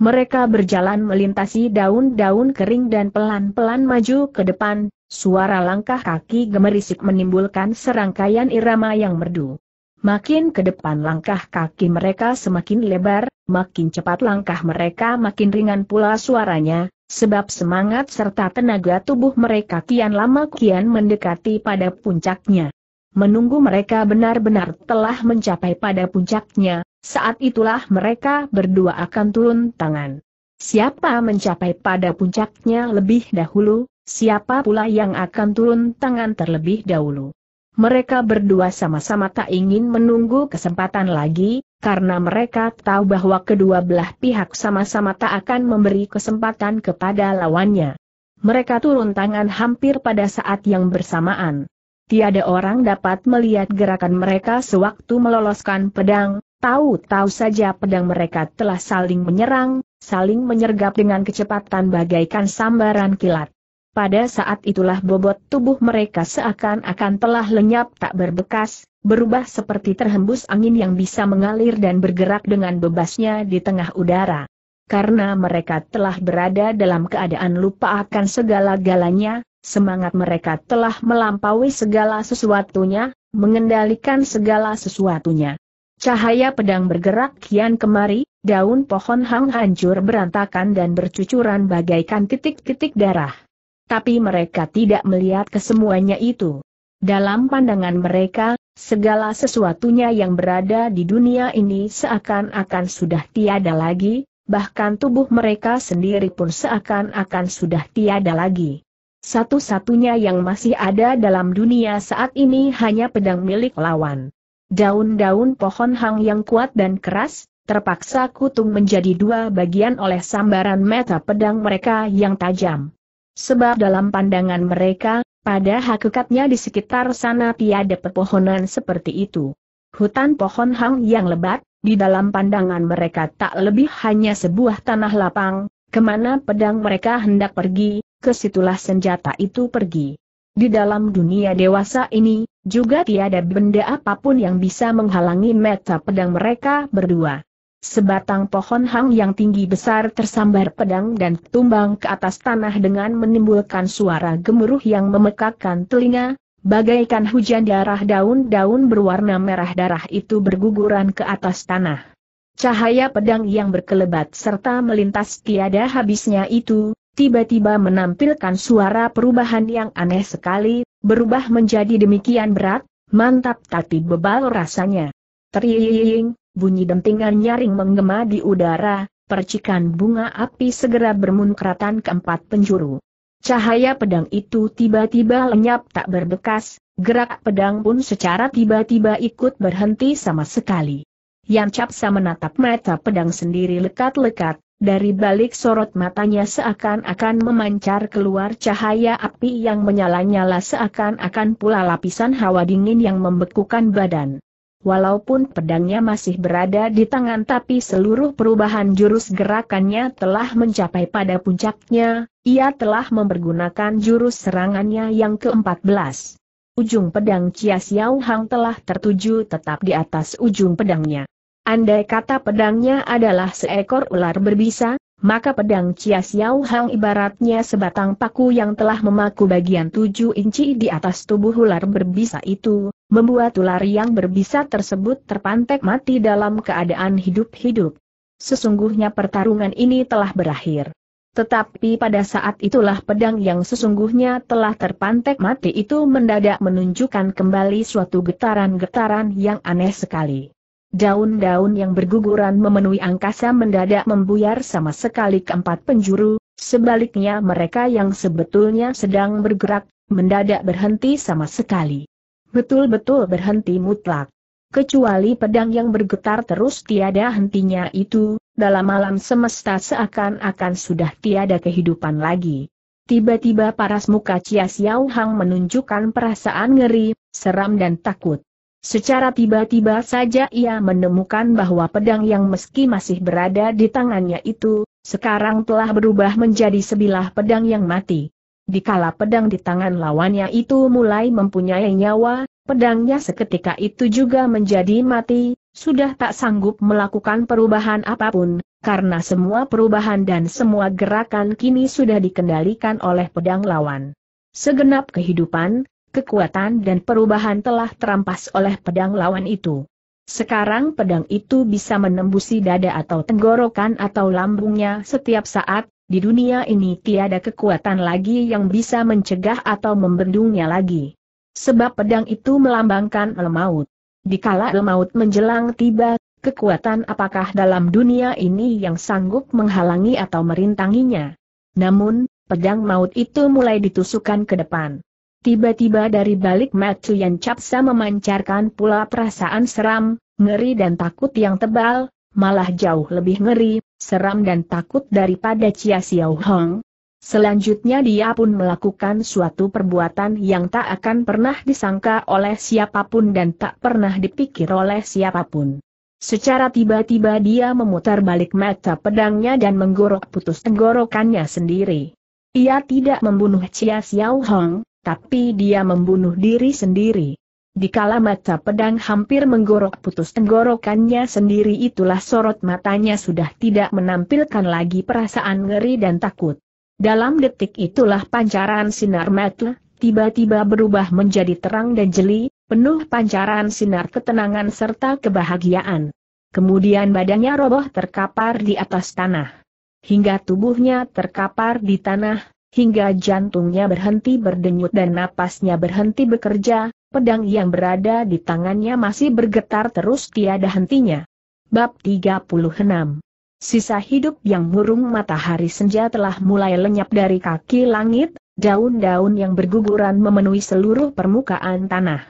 Mereka berjalan melintasi daun-daun kering dan pelan-pelan maju ke depan, Suara langkah kaki gemerisik menimbulkan serangkaian irama yang merdu. Makin ke depan langkah kaki mereka semakin lebar, makin cepat langkah mereka makin ringan pula suaranya, sebab semangat serta tenaga tubuh mereka kian lama kian mendekati pada puncaknya. Menunggu mereka benar-benar telah mencapai pada puncaknya, saat itulah mereka berdua akan turun tangan. Siapa mencapai pada puncaknya lebih dahulu, Siapa pula yang akan turun tangan terlebih dahulu? Mereka berdua sama-sama tak ingin menunggu kesempatan lagi, karena mereka tahu bahwa kedua belah pihak sama-sama tak akan memberi kesempatan kepada lawannya. Mereka turun tangan hampir pada saat yang bersamaan. Tiada orang dapat melihat gerakan mereka sewaktu meloloskan pedang, tahu-tahu saja pedang mereka telah saling menyerang, saling menyergap dengan kecepatan bagaikan sambaran kilat. Pada saat itulah bobot tubuh mereka seakan-akan telah lenyap tak berbekas, berubah seperti terhembus angin yang bisa mengalir dan bergerak dengan bebasnya di tengah udara. Karena mereka telah berada dalam keadaan lupa akan segala-galanya, semangat mereka telah melampaui segala sesuatunya, mengendalikan segala sesuatunya. Cahaya pedang bergerak kian kemari, daun pohon hang hancur berantakan dan bercucuran bagaikan titik-titik darah tapi mereka tidak melihat kesemuanya itu. Dalam pandangan mereka, segala sesuatunya yang berada di dunia ini seakan-akan sudah tiada lagi, bahkan tubuh mereka sendiri pun seakan-akan sudah tiada lagi. Satu-satunya yang masih ada dalam dunia saat ini hanya pedang milik lawan. Daun-daun pohon hang yang kuat dan keras, terpaksa kutung menjadi dua bagian oleh sambaran meta pedang mereka yang tajam. Sebab dalam pandangan mereka, pada hakikatnya di sekitar sana tiada pepohonan seperti itu. Hutan pohon hang yang lebat, di dalam pandangan mereka tak lebih hanya sebuah tanah lapang, kemana pedang mereka hendak pergi, kesitulah senjata itu pergi. Di dalam dunia dewasa ini, juga tiada benda apapun yang bisa menghalangi meta pedang mereka berdua. Sebatang pohon hang yang tinggi besar tersambar pedang dan tumbang ke atas tanah dengan menimbulkan suara gemuruh yang memekakkan telinga, bagaikan hujan darah daun-daun berwarna merah darah itu berguguran ke atas tanah. Cahaya pedang yang berkelebat serta melintas tiada habisnya itu, tiba-tiba menampilkan suara perubahan yang aneh sekali, berubah menjadi demikian berat, mantap tapi bebal rasanya. Teriing, bunyi dentingan nyaring menggema di udara, percikan bunga api segera bermunkratan ke empat penjuru. Cahaya pedang itu tiba-tiba lenyap tak berbekas, gerak pedang pun secara tiba-tiba ikut berhenti sama sekali. Yang capsa menatap mata pedang sendiri lekat-lekat, dari balik sorot matanya seakan-akan memancar keluar cahaya api yang menyala-nyala seakan-akan pula lapisan hawa dingin yang membekukan badan. Walaupun pedangnya masih berada di tangan tapi seluruh perubahan jurus gerakannya telah mencapai pada puncaknya, ia telah mempergunakan jurus serangannya yang ke-14. Ujung pedang Chia Xiao Hang telah tertuju tetap di atas ujung pedangnya. Andai kata pedangnya adalah seekor ular berbisa, maka pedang Chia Xiao Hang ibaratnya sebatang paku yang telah memaku bagian tujuh inci di atas tubuh ular berbisa itu, membuat ular yang berbisa tersebut terpantek mati dalam keadaan hidup-hidup. Sesungguhnya pertarungan ini telah berakhir. Tetapi pada saat itulah pedang yang sesungguhnya telah terpantek mati itu mendadak menunjukkan kembali suatu getaran-getaran yang aneh sekali. Daun-daun yang berguguran memenuhi angkasa mendadak membuyar sama sekali keempat penjuru, sebaliknya mereka yang sebetulnya sedang bergerak, mendadak berhenti sama sekali betul-betul berhenti mutlak. Kecuali pedang yang bergetar terus tiada hentinya itu, dalam malam semesta seakan-akan sudah tiada kehidupan lagi. Tiba-tiba paras muka Chia Xiao Hang menunjukkan perasaan ngeri, seram dan takut. Secara tiba-tiba saja ia menemukan bahwa pedang yang meski masih berada di tangannya itu, sekarang telah berubah menjadi sebilah pedang yang mati. Dikala pedang di tangan lawannya itu mulai mempunyai nyawa, pedangnya seketika itu juga menjadi mati, sudah tak sanggup melakukan perubahan apapun, karena semua perubahan dan semua gerakan kini sudah dikendalikan oleh pedang lawan. Segenap kehidupan, kekuatan dan perubahan telah terampas oleh pedang lawan itu. Sekarang pedang itu bisa menembusi dada atau tenggorokan atau lambungnya setiap saat, di dunia ini tiada kekuatan lagi yang bisa mencegah atau membendungnya lagi. Sebab pedang itu melambangkan lemaut. Dikala lemaut menjelang tiba, kekuatan apakah dalam dunia ini yang sanggup menghalangi atau merintanginya? Namun, pedang maut itu mulai ditusukkan ke depan. Tiba-tiba dari balik Matsu yang Capsa memancarkan pula perasaan seram, ngeri dan takut yang tebal, malah jauh lebih ngeri, seram dan takut daripada Chia Xiao Hong. Selanjutnya dia pun melakukan suatu perbuatan yang tak akan pernah disangka oleh siapapun dan tak pernah dipikir oleh siapapun. Secara tiba-tiba dia memutar balik mata pedangnya dan menggorok putus tenggorokannya sendiri. Ia tidak membunuh Chia Xiao Hong, tapi dia membunuh diri sendiri. Dikala mata pedang hampir menggorok putus tenggorokannya sendiri itulah sorot matanya sudah tidak menampilkan lagi perasaan ngeri dan takut. Dalam detik itulah pancaran sinar mata, tiba-tiba berubah menjadi terang dan jeli, penuh pancaran sinar ketenangan serta kebahagiaan. Kemudian badannya roboh terkapar di atas tanah. Hingga tubuhnya terkapar di tanah, Hingga jantungnya berhenti berdenyut dan napasnya berhenti bekerja, pedang yang berada di tangannya masih bergetar terus tiada hentinya. Bab 36 Sisa hidup yang murung matahari senja telah mulai lenyap dari kaki langit, daun-daun yang berguguran memenuhi seluruh permukaan tanah.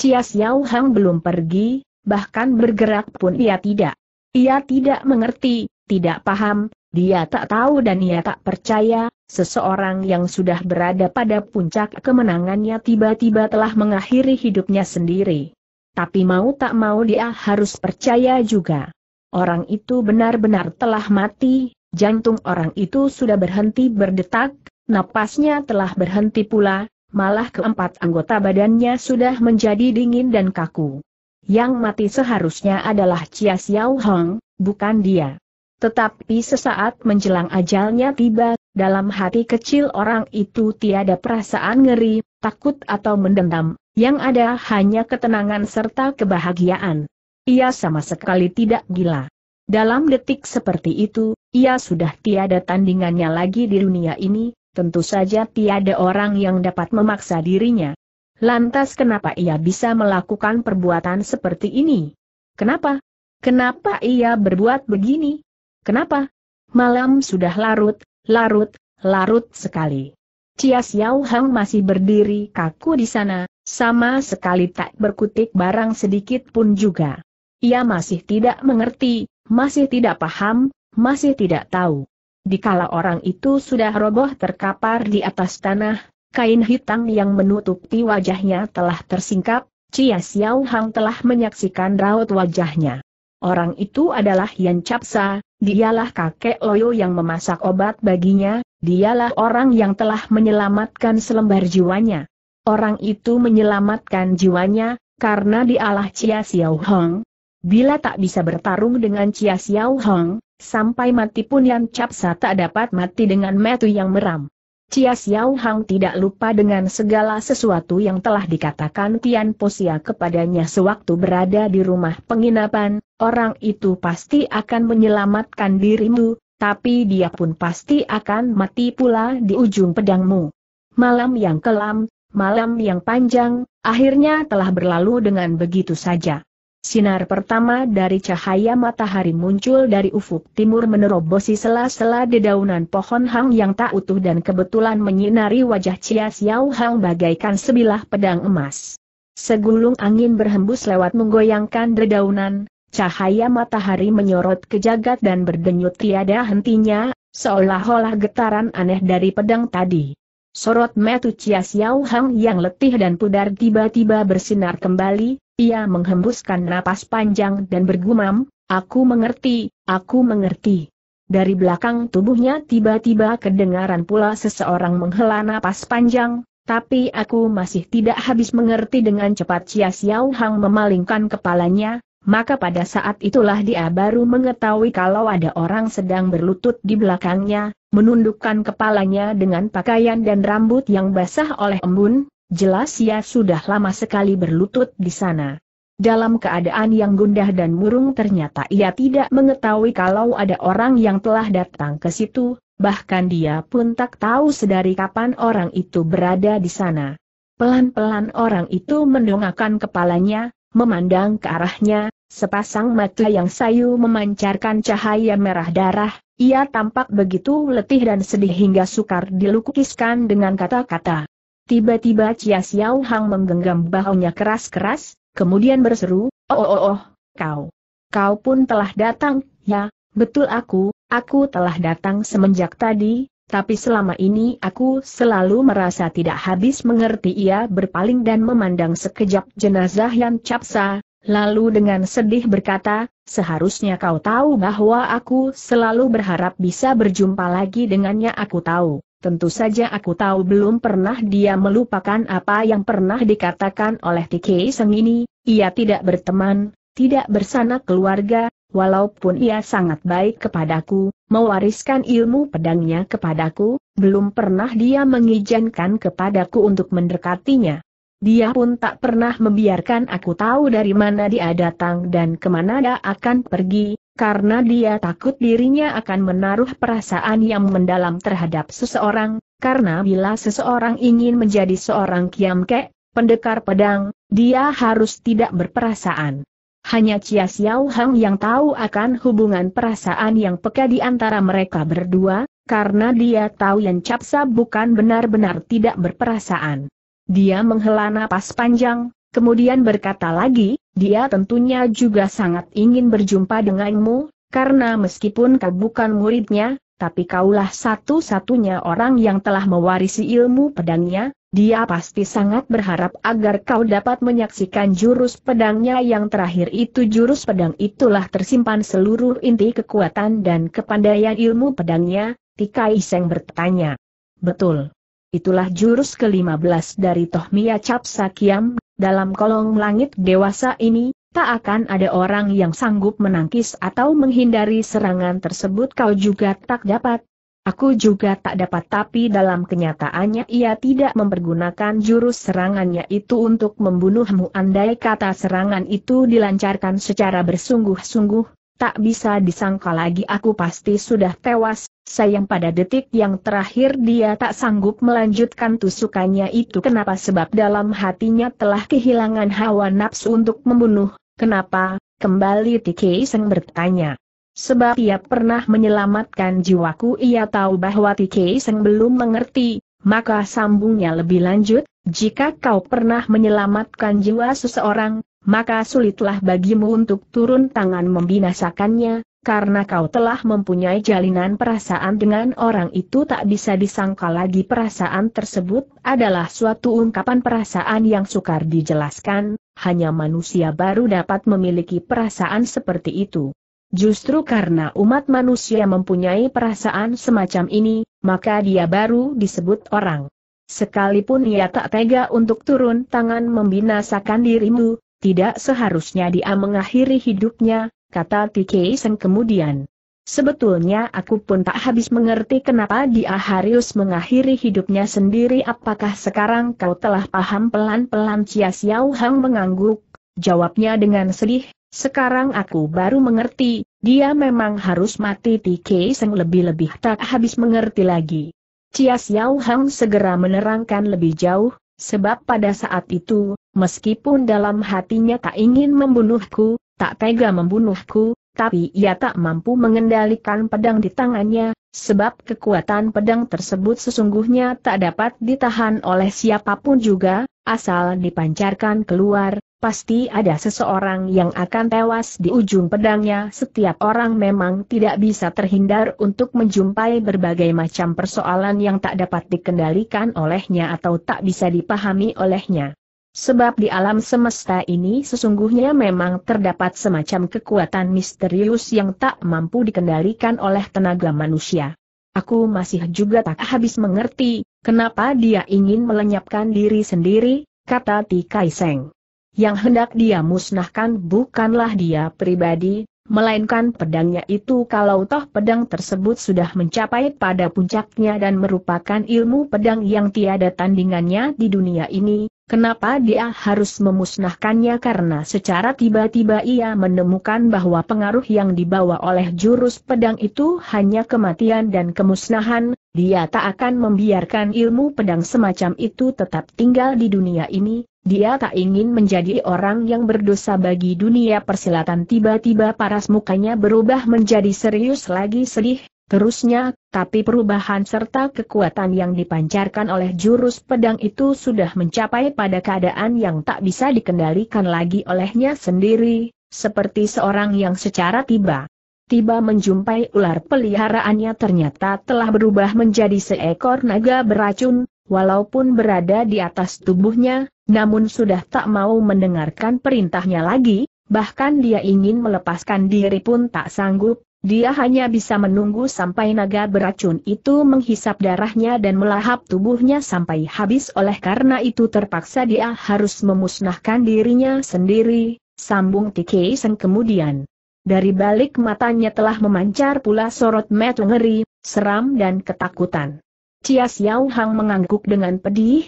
Cia Xiao Hang belum pergi, bahkan bergerak pun ia tidak. Ia tidak mengerti, tidak paham, dia tak tahu dan ia tak percaya, Seseorang yang sudah berada pada puncak kemenangannya tiba-tiba telah mengakhiri hidupnya sendiri. Tapi mau tak mau dia harus percaya juga. Orang itu benar-benar telah mati, jantung orang itu sudah berhenti berdetak, napasnya telah berhenti pula, malah keempat anggota badannya sudah menjadi dingin dan kaku. Yang mati seharusnya adalah Chia Xiao Hong, bukan dia. Tetapi sesaat menjelang ajalnya tiba, dalam hati kecil orang itu tiada perasaan ngeri, takut atau mendendam, yang ada hanya ketenangan serta kebahagiaan. Ia sama sekali tidak gila. Dalam detik seperti itu, ia sudah tiada tandingannya lagi di dunia ini, tentu saja tiada orang yang dapat memaksa dirinya. Lantas kenapa ia bisa melakukan perbuatan seperti ini? Kenapa? Kenapa ia berbuat begini? Kenapa? Malam sudah larut, larut, larut sekali. Cia Xiao Hang masih berdiri kaku di sana, sama sekali tak berkutik barang sedikit pun juga. Ia masih tidak mengerti, masih tidak paham, masih tidak tahu. Dikala orang itu sudah roboh terkapar di atas tanah, kain hitam yang menutupi wajahnya telah tersingkap, Cia Xiao Hang telah menyaksikan raut wajahnya. Orang itu adalah Yan Capsa, Dialah kakek Loyo yang memasak obat baginya, dialah orang yang telah menyelamatkan selembar jiwanya. Orang itu menyelamatkan jiwanya, karena dialah Chia Xiao Hong. Bila tak bisa bertarung dengan Chia Xiao Hong, sampai mati pun Yan Capsa tak dapat mati dengan metu yang meram. Cia Xiao Hang tidak lupa dengan segala sesuatu yang telah dikatakan Tian Posia kepadanya sewaktu berada di rumah penginapan, orang itu pasti akan menyelamatkan dirimu, tapi dia pun pasti akan mati pula di ujung pedangmu. Malam yang kelam, malam yang panjang, akhirnya telah berlalu dengan begitu saja. Sinar pertama dari cahaya matahari muncul dari ufuk timur menerobosi sela-sela dedaunan pohon hang yang tak utuh dan kebetulan menyinari wajah Chia Xiao Hang bagaikan sebilah pedang emas. Segulung angin berhembus lewat menggoyangkan dedaunan, cahaya matahari menyorot ke jagat dan berdenyut tiada hentinya, seolah-olah getaran aneh dari pedang tadi. Sorot metu Chia Xiao Hang yang letih dan pudar tiba-tiba bersinar kembali, ia menghembuskan napas panjang dan bergumam, aku mengerti, aku mengerti. Dari belakang tubuhnya tiba-tiba kedengaran pula seseorang menghela napas panjang, tapi aku masih tidak habis mengerti dengan cepat Chia Xiao Hang memalingkan kepalanya, maka pada saat itulah dia baru mengetahui kalau ada orang sedang berlutut di belakangnya, menundukkan kepalanya dengan pakaian dan rambut yang basah oleh embun, jelas ia sudah lama sekali berlutut di sana. Dalam keadaan yang gundah dan murung ternyata ia tidak mengetahui kalau ada orang yang telah datang ke situ, bahkan dia pun tak tahu sedari kapan orang itu berada di sana. Pelan-pelan orang itu mendongakkan kepalanya, memandang ke arahnya, sepasang mata yang sayu memancarkan cahaya merah darah, ia tampak begitu letih dan sedih hingga sukar dilukiskan dengan kata-kata. Tiba-tiba Chia Xiao Hang menggenggam bahunya keras-keras, kemudian berseru, oh, oh oh oh, kau. Kau pun telah datang, ya, betul aku, aku telah datang semenjak tadi, tapi selama ini aku selalu merasa tidak habis mengerti ia berpaling dan memandang sekejap jenazah yang capsa, lalu dengan sedih berkata, seharusnya kau tahu bahwa aku selalu berharap bisa berjumpa lagi dengannya aku tahu. Tentu saja aku tahu belum pernah dia melupakan apa yang pernah dikatakan oleh Tiki Seng ini, ia tidak berteman, tidak bersanak keluarga, walaupun ia sangat baik kepadaku, mewariskan ilmu pedangnya kepadaku, belum pernah dia mengizinkan kepadaku untuk mendekatinya. Dia pun tak pernah membiarkan aku tahu dari mana dia datang dan kemana dia akan pergi, karena dia takut dirinya akan menaruh perasaan yang mendalam terhadap seseorang, karena bila seseorang ingin menjadi seorang kiamke, pendekar pedang, dia harus tidak berperasaan. Hanya Chia Xiao Hang yang tahu akan hubungan perasaan yang peka di antara mereka berdua, karena dia tahu Yan Capsa bukan benar-benar tidak berperasaan. Dia menghela napas panjang, Kemudian berkata lagi, dia tentunya juga sangat ingin berjumpa denganmu, karena meskipun kau bukan muridnya, tapi kaulah satu-satunya orang yang telah mewarisi ilmu pedangnya, dia pasti sangat berharap agar kau dapat menyaksikan jurus pedangnya yang terakhir itu jurus pedang itulah tersimpan seluruh inti kekuatan dan kepandaian ilmu pedangnya, Tika Iseng bertanya. Betul. Itulah jurus ke-15 dari Tohmiya Capsakiam dalam kolong langit dewasa ini, tak akan ada orang yang sanggup menangkis atau menghindari serangan tersebut kau juga tak dapat. Aku juga tak dapat tapi dalam kenyataannya ia tidak mempergunakan jurus serangannya itu untuk membunuhmu andai kata serangan itu dilancarkan secara bersungguh-sungguh, tak bisa disangka lagi aku pasti sudah tewas, sayang pada detik yang terakhir dia tak sanggup melanjutkan tusukannya itu kenapa sebab dalam hatinya telah kehilangan hawa nafsu untuk membunuh, kenapa, kembali Tiki Seng bertanya. Sebab ia pernah menyelamatkan jiwaku ia tahu bahwa Tiki Seng belum mengerti, maka sambungnya lebih lanjut, jika kau pernah menyelamatkan jiwa seseorang, maka sulitlah bagimu untuk turun tangan membinasakannya, karena kau telah mempunyai jalinan perasaan dengan orang itu tak bisa disangka lagi perasaan tersebut adalah suatu ungkapan perasaan yang sukar dijelaskan, hanya manusia baru dapat memiliki perasaan seperti itu. Justru karena umat manusia mempunyai perasaan semacam ini, maka dia baru disebut orang. Sekalipun ia tak tega untuk turun tangan membinasakan dirimu, tidak seharusnya dia mengakhiri hidupnya, kata Tike Seng kemudian. Sebetulnya aku pun tak habis mengerti kenapa dia harus mengakhiri hidupnya sendiri apakah sekarang kau telah paham pelan-pelan Cia Xiao Hang mengangguk, jawabnya dengan sedih, sekarang aku baru mengerti, dia memang harus mati TK Seng lebih-lebih tak habis mengerti lagi. Cia Xiao Hang segera menerangkan lebih jauh, Sebab pada saat itu, meskipun dalam hatinya tak ingin membunuhku, tak tega membunuhku, tapi ia tak mampu mengendalikan pedang di tangannya, sebab kekuatan pedang tersebut sesungguhnya tak dapat ditahan oleh siapapun juga, asal dipancarkan keluar, pasti ada seseorang yang akan tewas di ujung pedangnya. Setiap orang memang tidak bisa terhindar untuk menjumpai berbagai macam persoalan yang tak dapat dikendalikan olehnya atau tak bisa dipahami olehnya. Sebab di alam semesta ini sesungguhnya memang terdapat semacam kekuatan misterius yang tak mampu dikendalikan oleh tenaga manusia. Aku masih juga tak habis mengerti, kenapa dia ingin melenyapkan diri sendiri, kata Ti Kaiseng. Yang hendak dia musnahkan bukanlah dia pribadi, melainkan pedangnya itu kalau toh pedang tersebut sudah mencapai pada puncaknya dan merupakan ilmu pedang yang tiada tandingannya di dunia ini, kenapa dia harus memusnahkannya karena secara tiba-tiba ia menemukan bahwa pengaruh yang dibawa oleh jurus pedang itu hanya kematian dan kemusnahan, dia tak akan membiarkan ilmu pedang semacam itu tetap tinggal di dunia ini, dia tak ingin menjadi orang yang berdosa bagi dunia persilatan tiba-tiba paras mukanya berubah menjadi serius lagi sedih, terusnya, tapi perubahan serta kekuatan yang dipancarkan oleh jurus pedang itu sudah mencapai pada keadaan yang tak bisa dikendalikan lagi olehnya sendiri, seperti seorang yang secara tiba tiba menjumpai ular peliharaannya ternyata telah berubah menjadi seekor naga beracun, walaupun berada di atas tubuhnya, namun sudah tak mau mendengarkan perintahnya lagi, bahkan dia ingin melepaskan diri pun tak sanggup, dia hanya bisa menunggu sampai naga beracun itu menghisap darahnya dan melahap tubuhnya sampai habis oleh karena itu terpaksa dia harus memusnahkan dirinya sendiri, sambung Tiki Seng kemudian. Dari balik matanya telah memancar pula sorot mata ngeri, seram dan ketakutan. Cia Xiao Hang mengangguk dengan pedih.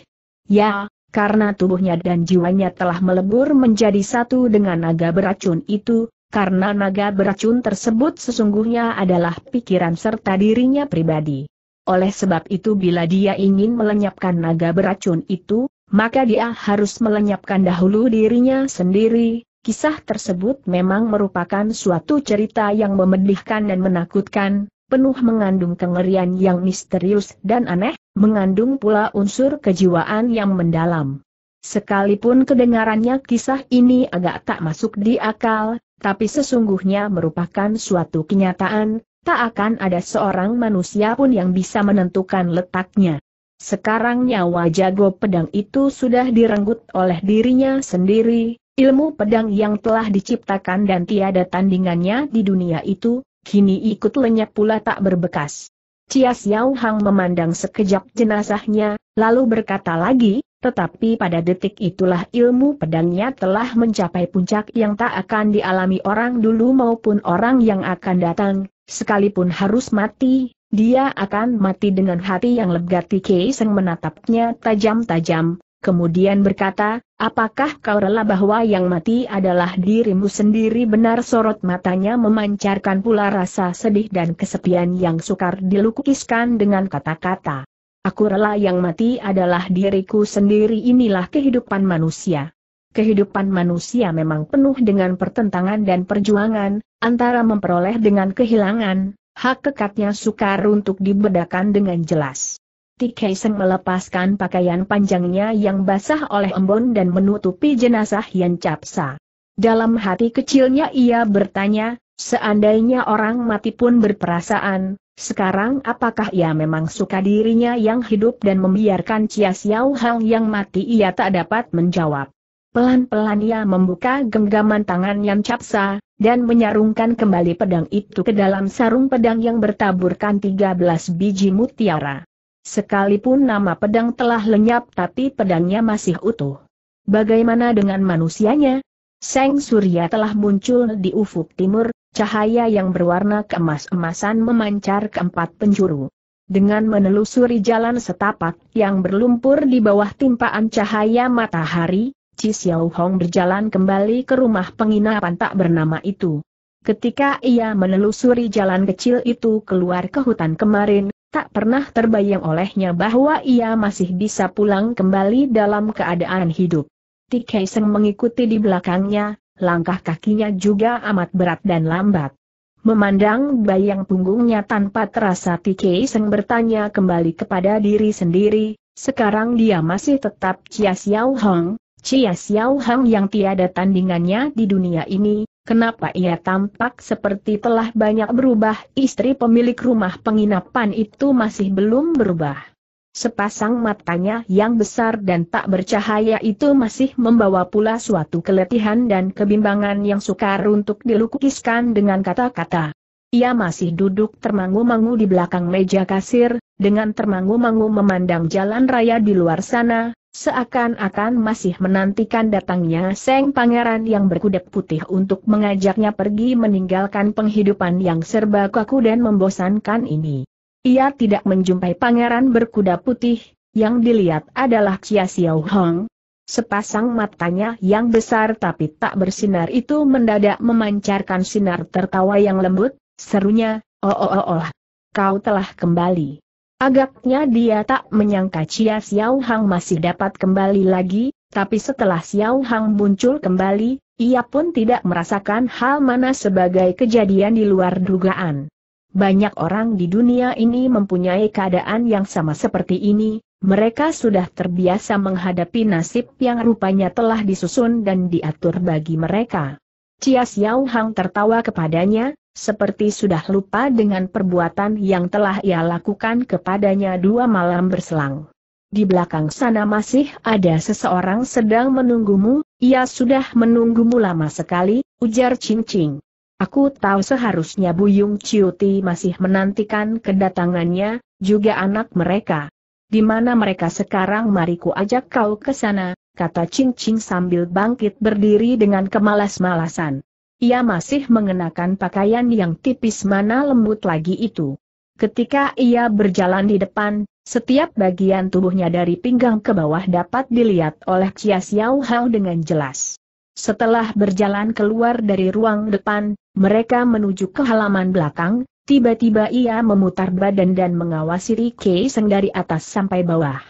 Ya, karena tubuhnya dan jiwanya telah melebur menjadi satu dengan naga beracun itu, karena naga beracun tersebut sesungguhnya adalah pikiran serta dirinya pribadi. Oleh sebab itu bila dia ingin melenyapkan naga beracun itu, maka dia harus melenyapkan dahulu dirinya sendiri. Kisah tersebut memang merupakan suatu cerita yang memedihkan dan menakutkan, penuh mengandung kengerian yang misterius dan aneh, mengandung pula unsur kejiwaan yang mendalam. Sekalipun kedengarannya kisah ini agak tak masuk di akal, tapi sesungguhnya merupakan suatu kenyataan, tak akan ada seorang manusia pun yang bisa menentukan letaknya. Sekarang nyawa jago pedang itu sudah direnggut oleh dirinya sendiri, ilmu pedang yang telah diciptakan dan tiada tandingannya di dunia itu, kini ikut lenyap pula tak berbekas. Cia Xiao Hang memandang sekejap jenazahnya, lalu berkata lagi, tetapi pada detik itulah ilmu pedangnya telah mencapai puncak yang tak akan dialami orang dulu maupun orang yang akan datang, sekalipun harus mati, dia akan mati dengan hati yang lega Kei Seng menatapnya tajam-tajam, kemudian berkata, apakah kau rela bahwa yang mati adalah dirimu sendiri benar sorot matanya memancarkan pula rasa sedih dan kesepian yang sukar dilukiskan dengan kata-kata. Aku rela yang mati adalah diriku sendiri inilah kehidupan manusia. Kehidupan manusia memang penuh dengan pertentangan dan perjuangan, antara memperoleh dengan kehilangan, hak kekatnya sukar untuk dibedakan dengan jelas. Tikaiseng melepaskan pakaian panjangnya yang basah oleh embun dan menutupi jenazah Yan Capsa. Dalam hati kecilnya ia bertanya, seandainya orang mati pun berperasaan, sekarang apakah ia memang suka dirinya yang hidup dan membiarkan Cia Xiao Hang yang mati ia tak dapat menjawab. Pelan-pelan ia membuka genggaman tangan Yan Capsa, dan menyarungkan kembali pedang itu ke dalam sarung pedang yang bertaburkan 13 biji mutiara. Sekalipun nama pedang telah lenyap tapi pedangnya masih utuh. Bagaimana dengan manusianya? Seng Surya telah muncul di ufuk timur, cahaya yang berwarna keemas-emasan memancar ke empat penjuru. Dengan menelusuri jalan setapak yang berlumpur di bawah timpaan cahaya matahari, Ci Xiao Hong berjalan kembali ke rumah penginapan tak bernama itu. Ketika ia menelusuri jalan kecil itu keluar ke hutan kemarin, tak pernah terbayang olehnya bahwa ia masih bisa pulang kembali dalam keadaan hidup. Tikai Seng mengikuti di belakangnya, langkah kakinya juga amat berat dan lambat. Memandang bayang punggungnya tanpa terasa Tikai Seng bertanya kembali kepada diri sendiri, sekarang dia masih tetap Chia Xiao Hong, Chia Xiao Hong yang tiada tandingannya di dunia ini, Kenapa ia tampak seperti telah banyak berubah, istri pemilik rumah penginapan itu masih belum berubah. Sepasang matanya yang besar dan tak bercahaya itu masih membawa pula suatu keletihan dan kebimbangan yang sukar untuk dilukiskan dengan kata-kata. Ia masih duduk termangu-mangu di belakang meja kasir, dengan termangu-mangu memandang jalan raya di luar sana, seakan-akan masih menantikan datangnya Seng Pangeran yang berkuda putih untuk mengajaknya pergi meninggalkan penghidupan yang serba kaku dan membosankan ini. Ia tidak menjumpai pangeran berkuda putih, yang dilihat adalah Chia Xiao Hong. Sepasang matanya yang besar tapi tak bersinar itu mendadak memancarkan sinar tertawa yang lembut, serunya, oh oh oh oh, kau telah kembali. Agaknya dia tak menyangka Chia Xiao Hang masih dapat kembali lagi, tapi setelah Xiao Hang muncul kembali, ia pun tidak merasakan hal mana sebagai kejadian di luar dugaan. Banyak orang di dunia ini mempunyai keadaan yang sama seperti ini, mereka sudah terbiasa menghadapi nasib yang rupanya telah disusun dan diatur bagi mereka. Chia Xiao Hang tertawa kepadanya, seperti sudah lupa dengan perbuatan yang telah ia lakukan kepadanya dua malam berselang. Di belakang sana masih ada seseorang sedang menunggumu, ia sudah menunggumu lama sekali, ujar Ching Ching. Aku tahu seharusnya Buyung Ciuti masih menantikan kedatangannya, juga anak mereka. Di mana mereka sekarang mariku ajak kau ke sana, kata Ching Ching sambil bangkit berdiri dengan kemalas-malasan. Ia masih mengenakan pakaian yang tipis mana lembut lagi itu. Ketika ia berjalan di depan, setiap bagian tubuhnya dari pinggang ke bawah dapat dilihat oleh Chia Xiao Hao dengan jelas. Setelah berjalan keluar dari ruang depan, mereka menuju ke halaman belakang, tiba-tiba ia memutar badan dan mengawasi Rike Seng dari atas sampai bawah.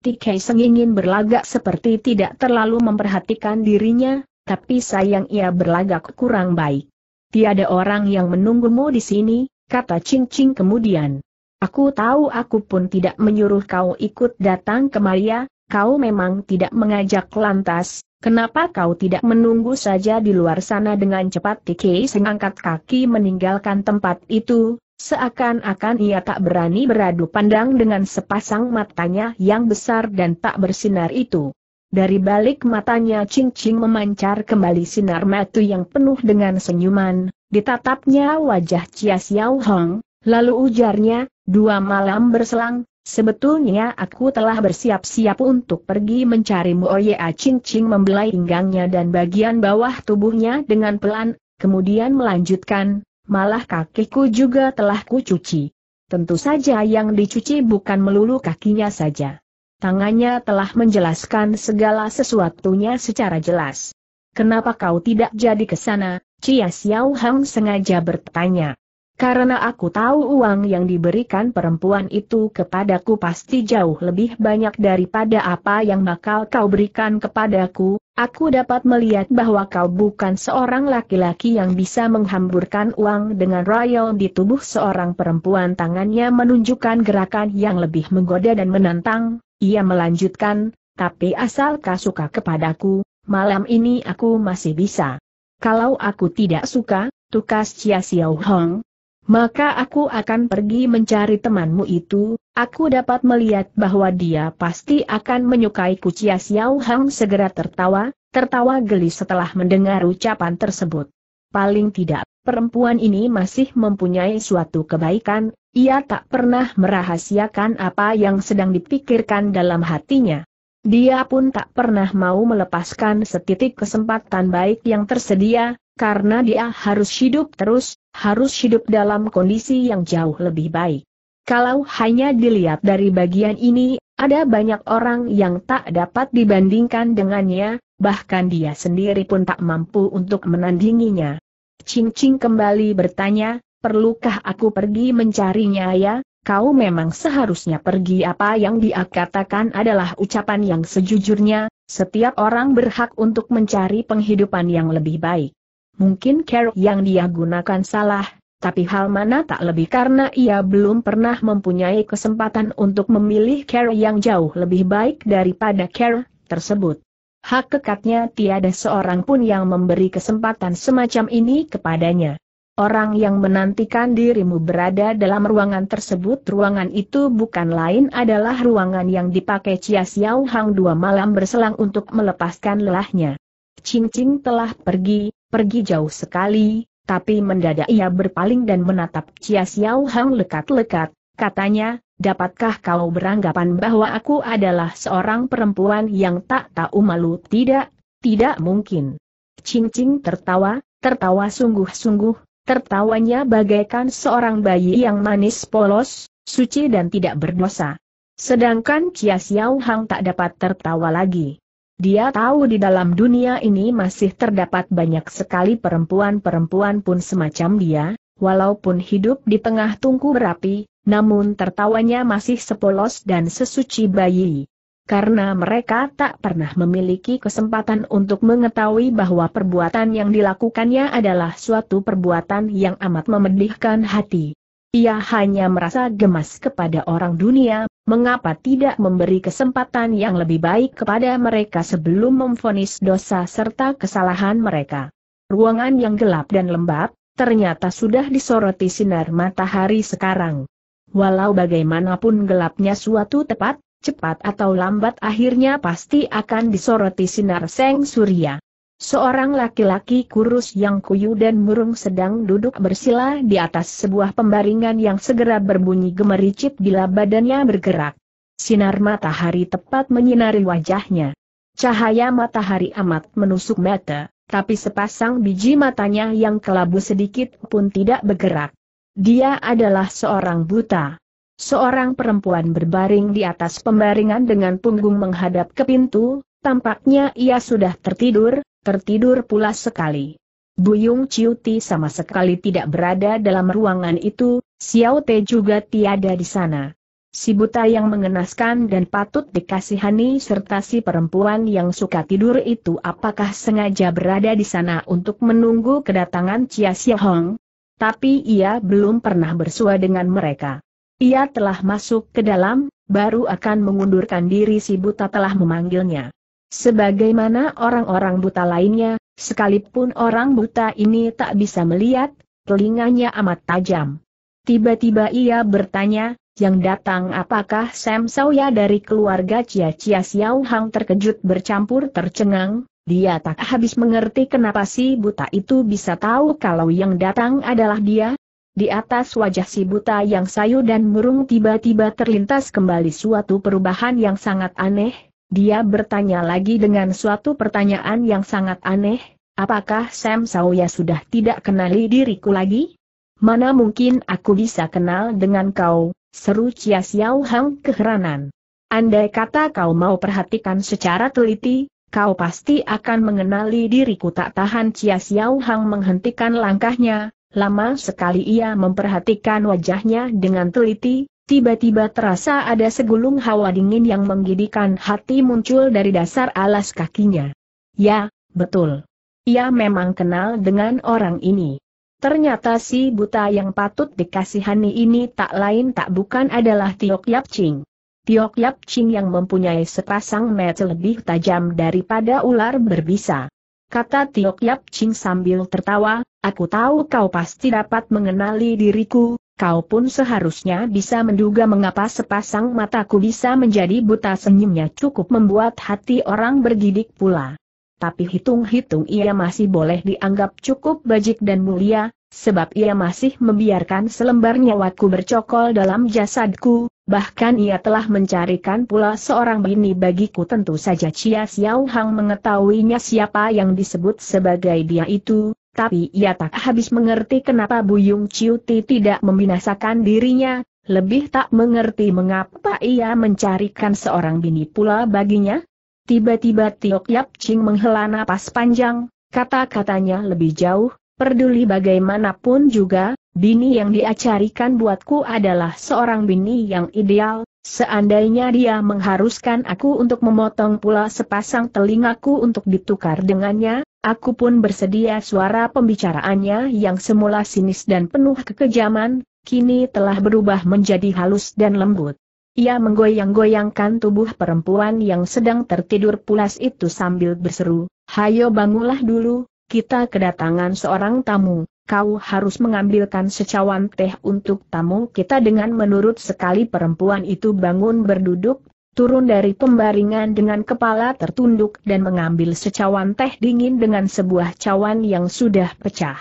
Rike Seng ingin berlagak seperti tidak terlalu memperhatikan dirinya, tapi sayang ia berlagak kurang baik. Tiada orang yang menunggumu di sini, kata Ching Ching kemudian. Aku tahu aku pun tidak menyuruh kau ikut datang ke Maria. kau memang tidak mengajak lantas, kenapa kau tidak menunggu saja di luar sana dengan cepat Tiki Seng angkat kaki meninggalkan tempat itu, seakan-akan ia tak berani beradu pandang dengan sepasang matanya yang besar dan tak bersinar itu. Dari balik matanya Ching Ching memancar kembali sinar mata yang penuh dengan senyuman, ditatapnya wajah Chia Xiao Hong, lalu ujarnya, dua malam berselang, Sebetulnya aku telah bersiap-siap untuk pergi mencari Muoyea Ching Ching membelai pinggangnya dan bagian bawah tubuhnya dengan pelan, kemudian melanjutkan, malah kakiku juga telah kucuci. Tentu saja yang dicuci bukan melulu kakinya saja tangannya telah menjelaskan segala sesuatunya secara jelas. Kenapa kau tidak jadi ke sana? Cia Xiao Hang sengaja bertanya. Karena aku tahu uang yang diberikan perempuan itu kepadaku pasti jauh lebih banyak daripada apa yang bakal kau berikan kepadaku, aku dapat melihat bahwa kau bukan seorang laki-laki yang bisa menghamburkan uang dengan royal di tubuh seorang perempuan tangannya menunjukkan gerakan yang lebih menggoda dan menantang, ia melanjutkan, tapi asal kau suka kepadaku, malam ini aku masih bisa. Kalau aku tidak suka, tukas Chia Xiao Hong, maka aku akan pergi mencari temanmu itu, aku dapat melihat bahwa dia pasti akan menyukai ku Chia Xiao Hong segera tertawa, tertawa geli setelah mendengar ucapan tersebut. Paling tidak, perempuan ini masih mempunyai suatu kebaikan, ia tak pernah merahasiakan apa yang sedang dipikirkan dalam hatinya. Dia pun tak pernah mau melepaskan setitik kesempatan baik yang tersedia, karena dia harus hidup terus, harus hidup dalam kondisi yang jauh lebih baik. Kalau hanya dilihat dari bagian ini, ada banyak orang yang tak dapat dibandingkan dengannya, bahkan dia sendiri pun tak mampu untuk menandinginya. Ching Ching kembali bertanya, perlukah aku pergi mencarinya ya? Kau memang seharusnya pergi apa yang dia katakan adalah ucapan yang sejujurnya, setiap orang berhak untuk mencari penghidupan yang lebih baik. Mungkin care yang dia gunakan salah, tapi hal mana tak lebih karena ia belum pernah mempunyai kesempatan untuk memilih care yang jauh lebih baik daripada care tersebut. Hak kekatnya tiada seorang pun yang memberi kesempatan semacam ini kepadanya. Orang yang menantikan dirimu berada dalam ruangan tersebut ruangan itu bukan lain adalah ruangan yang dipakai Chia Xiao Hang dua malam berselang untuk melepaskan lelahnya. Ching telah pergi, pergi jauh sekali, tapi mendadak ia berpaling dan menatap Chia Xiao Hang lekat-lekat, katanya, Dapatkah kau beranggapan bahwa aku adalah seorang perempuan yang tak tahu malu? Tidak, tidak mungkin. Cincing tertawa, tertawa sungguh-sungguh, tertawanya bagaikan seorang bayi yang manis polos, suci dan tidak berdosa. Sedangkan Chia Xiao Hang tak dapat tertawa lagi. Dia tahu di dalam dunia ini masih terdapat banyak sekali perempuan-perempuan pun semacam dia, walaupun hidup di tengah tungku berapi, namun tertawanya masih sepolos dan sesuci bayi. Karena mereka tak pernah memiliki kesempatan untuk mengetahui bahwa perbuatan yang dilakukannya adalah suatu perbuatan yang amat memedihkan hati. Ia hanya merasa gemas kepada orang dunia, mengapa tidak memberi kesempatan yang lebih baik kepada mereka sebelum memfonis dosa serta kesalahan mereka. Ruangan yang gelap dan lembab, ternyata sudah disoroti sinar matahari sekarang walau bagaimanapun gelapnya suatu tepat, cepat atau lambat akhirnya pasti akan disoroti sinar seng surya. Seorang laki-laki kurus yang kuyu dan murung sedang duduk bersila di atas sebuah pembaringan yang segera berbunyi gemericip bila badannya bergerak. Sinar matahari tepat menyinari wajahnya. Cahaya matahari amat menusuk mata, tapi sepasang biji matanya yang kelabu sedikit pun tidak bergerak. Dia adalah seorang buta. Seorang perempuan berbaring di atas pembaringan dengan punggung menghadap ke pintu, tampaknya ia sudah tertidur, tertidur pula sekali. Buyung Ciuti sama sekali tidak berada dalam ruangan itu, Xiao Te juga tiada di sana. Si buta yang mengenaskan dan patut dikasihani serta si perempuan yang suka tidur itu apakah sengaja berada di sana untuk menunggu kedatangan Chia Xia Hong? tapi ia belum pernah bersua dengan mereka. Ia telah masuk ke dalam, baru akan mengundurkan diri si buta telah memanggilnya. Sebagaimana orang-orang buta lainnya, sekalipun orang buta ini tak bisa melihat, telinganya amat tajam. Tiba-tiba ia bertanya, yang datang apakah Sam Sawya dari keluarga Cia Cia Xiao Hang terkejut bercampur tercengang, dia tak habis mengerti kenapa si buta itu bisa tahu kalau yang datang adalah dia. Di atas wajah si buta yang sayu dan murung tiba-tiba terlintas kembali suatu perubahan yang sangat aneh. Dia bertanya lagi dengan suatu pertanyaan yang sangat aneh, apakah Sam Sawya sudah tidak kenali diriku lagi? Mana mungkin aku bisa kenal dengan kau, seru Chia Xiao Hang keheranan. Andai kata kau mau perhatikan secara teliti, kau pasti akan mengenali diriku tak tahan Chia Xiao Hang menghentikan langkahnya, lama sekali ia memperhatikan wajahnya dengan teliti, tiba-tiba terasa ada segulung hawa dingin yang menggidikan hati muncul dari dasar alas kakinya. Ya, betul. Ia memang kenal dengan orang ini. Ternyata si buta yang patut dikasihani ini tak lain tak bukan adalah Tiok Yap Ching. Tiok Yap Ching yang mempunyai sepasang mata lebih tajam daripada ular berbisa. Kata Tiok Yap Ching sambil tertawa, aku tahu kau pasti dapat mengenali diriku, kau pun seharusnya bisa menduga mengapa sepasang mataku bisa menjadi buta senyumnya cukup membuat hati orang bergidik pula. Tapi hitung-hitung ia masih boleh dianggap cukup bajik dan mulia, sebab ia masih membiarkan selembar nyawaku bercokol dalam jasadku, bahkan ia telah mencarikan pula seorang bini bagiku tentu saja Chia Xiao Hang mengetahuinya siapa yang disebut sebagai dia itu, tapi ia tak habis mengerti kenapa Buyung Ciuti tidak membinasakan dirinya, lebih tak mengerti mengapa ia mencarikan seorang bini pula baginya. Tiba-tiba Tiok Yap Ching menghela napas panjang, kata-katanya lebih jauh, Perduli bagaimanapun juga, bini yang diacarikan buatku adalah seorang bini yang ideal, seandainya dia mengharuskan aku untuk memotong pula sepasang telingaku untuk ditukar dengannya, aku pun bersedia suara pembicaraannya yang semula sinis dan penuh kekejaman, kini telah berubah menjadi halus dan lembut. Ia menggoyang-goyangkan tubuh perempuan yang sedang tertidur pulas itu sambil berseru, Hayo bangunlah dulu, kita kedatangan seorang tamu, kau harus mengambilkan secawan teh untuk tamu kita dengan menurut sekali perempuan itu bangun berduduk, turun dari pembaringan dengan kepala tertunduk dan mengambil secawan teh dingin dengan sebuah cawan yang sudah pecah.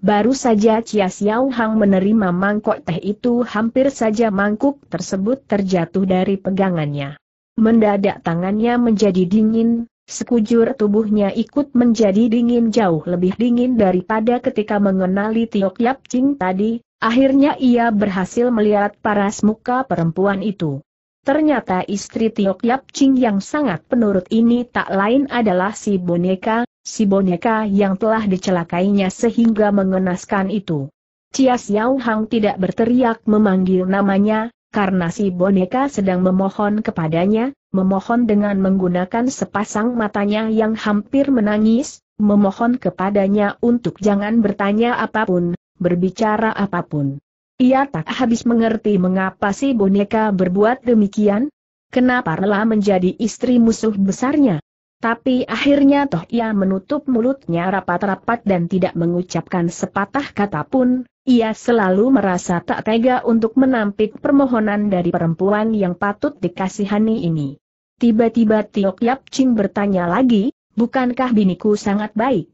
Baru saja Chia Xiao Hang menerima mangkok teh itu hampir saja mangkuk tersebut terjatuh dari pegangannya. Mendadak tangannya menjadi dingin, Sekujur tubuhnya ikut menjadi dingin jauh lebih dingin daripada ketika mengenali Tiok Yap Ching tadi, akhirnya ia berhasil melihat paras muka perempuan itu. Ternyata istri Tiok Yap Ching yang sangat penurut ini tak lain adalah si boneka, si boneka yang telah dicelakainya sehingga mengenaskan itu. Chia Xiao Hang tidak berteriak memanggil namanya, karena si boneka sedang memohon kepadanya, memohon dengan menggunakan sepasang matanya yang hampir menangis, memohon kepadanya untuk jangan bertanya apapun, berbicara apapun. Ia tak habis mengerti mengapa si boneka berbuat demikian, kenapa rela menjadi istri musuh besarnya. Tapi akhirnya toh ia menutup mulutnya rapat-rapat dan tidak mengucapkan sepatah kata pun, ia selalu merasa tak tega untuk menampik permohonan dari perempuan yang patut dikasihani ini. Tiba-tiba Tiok Yap Chin bertanya lagi, bukankah biniku sangat baik?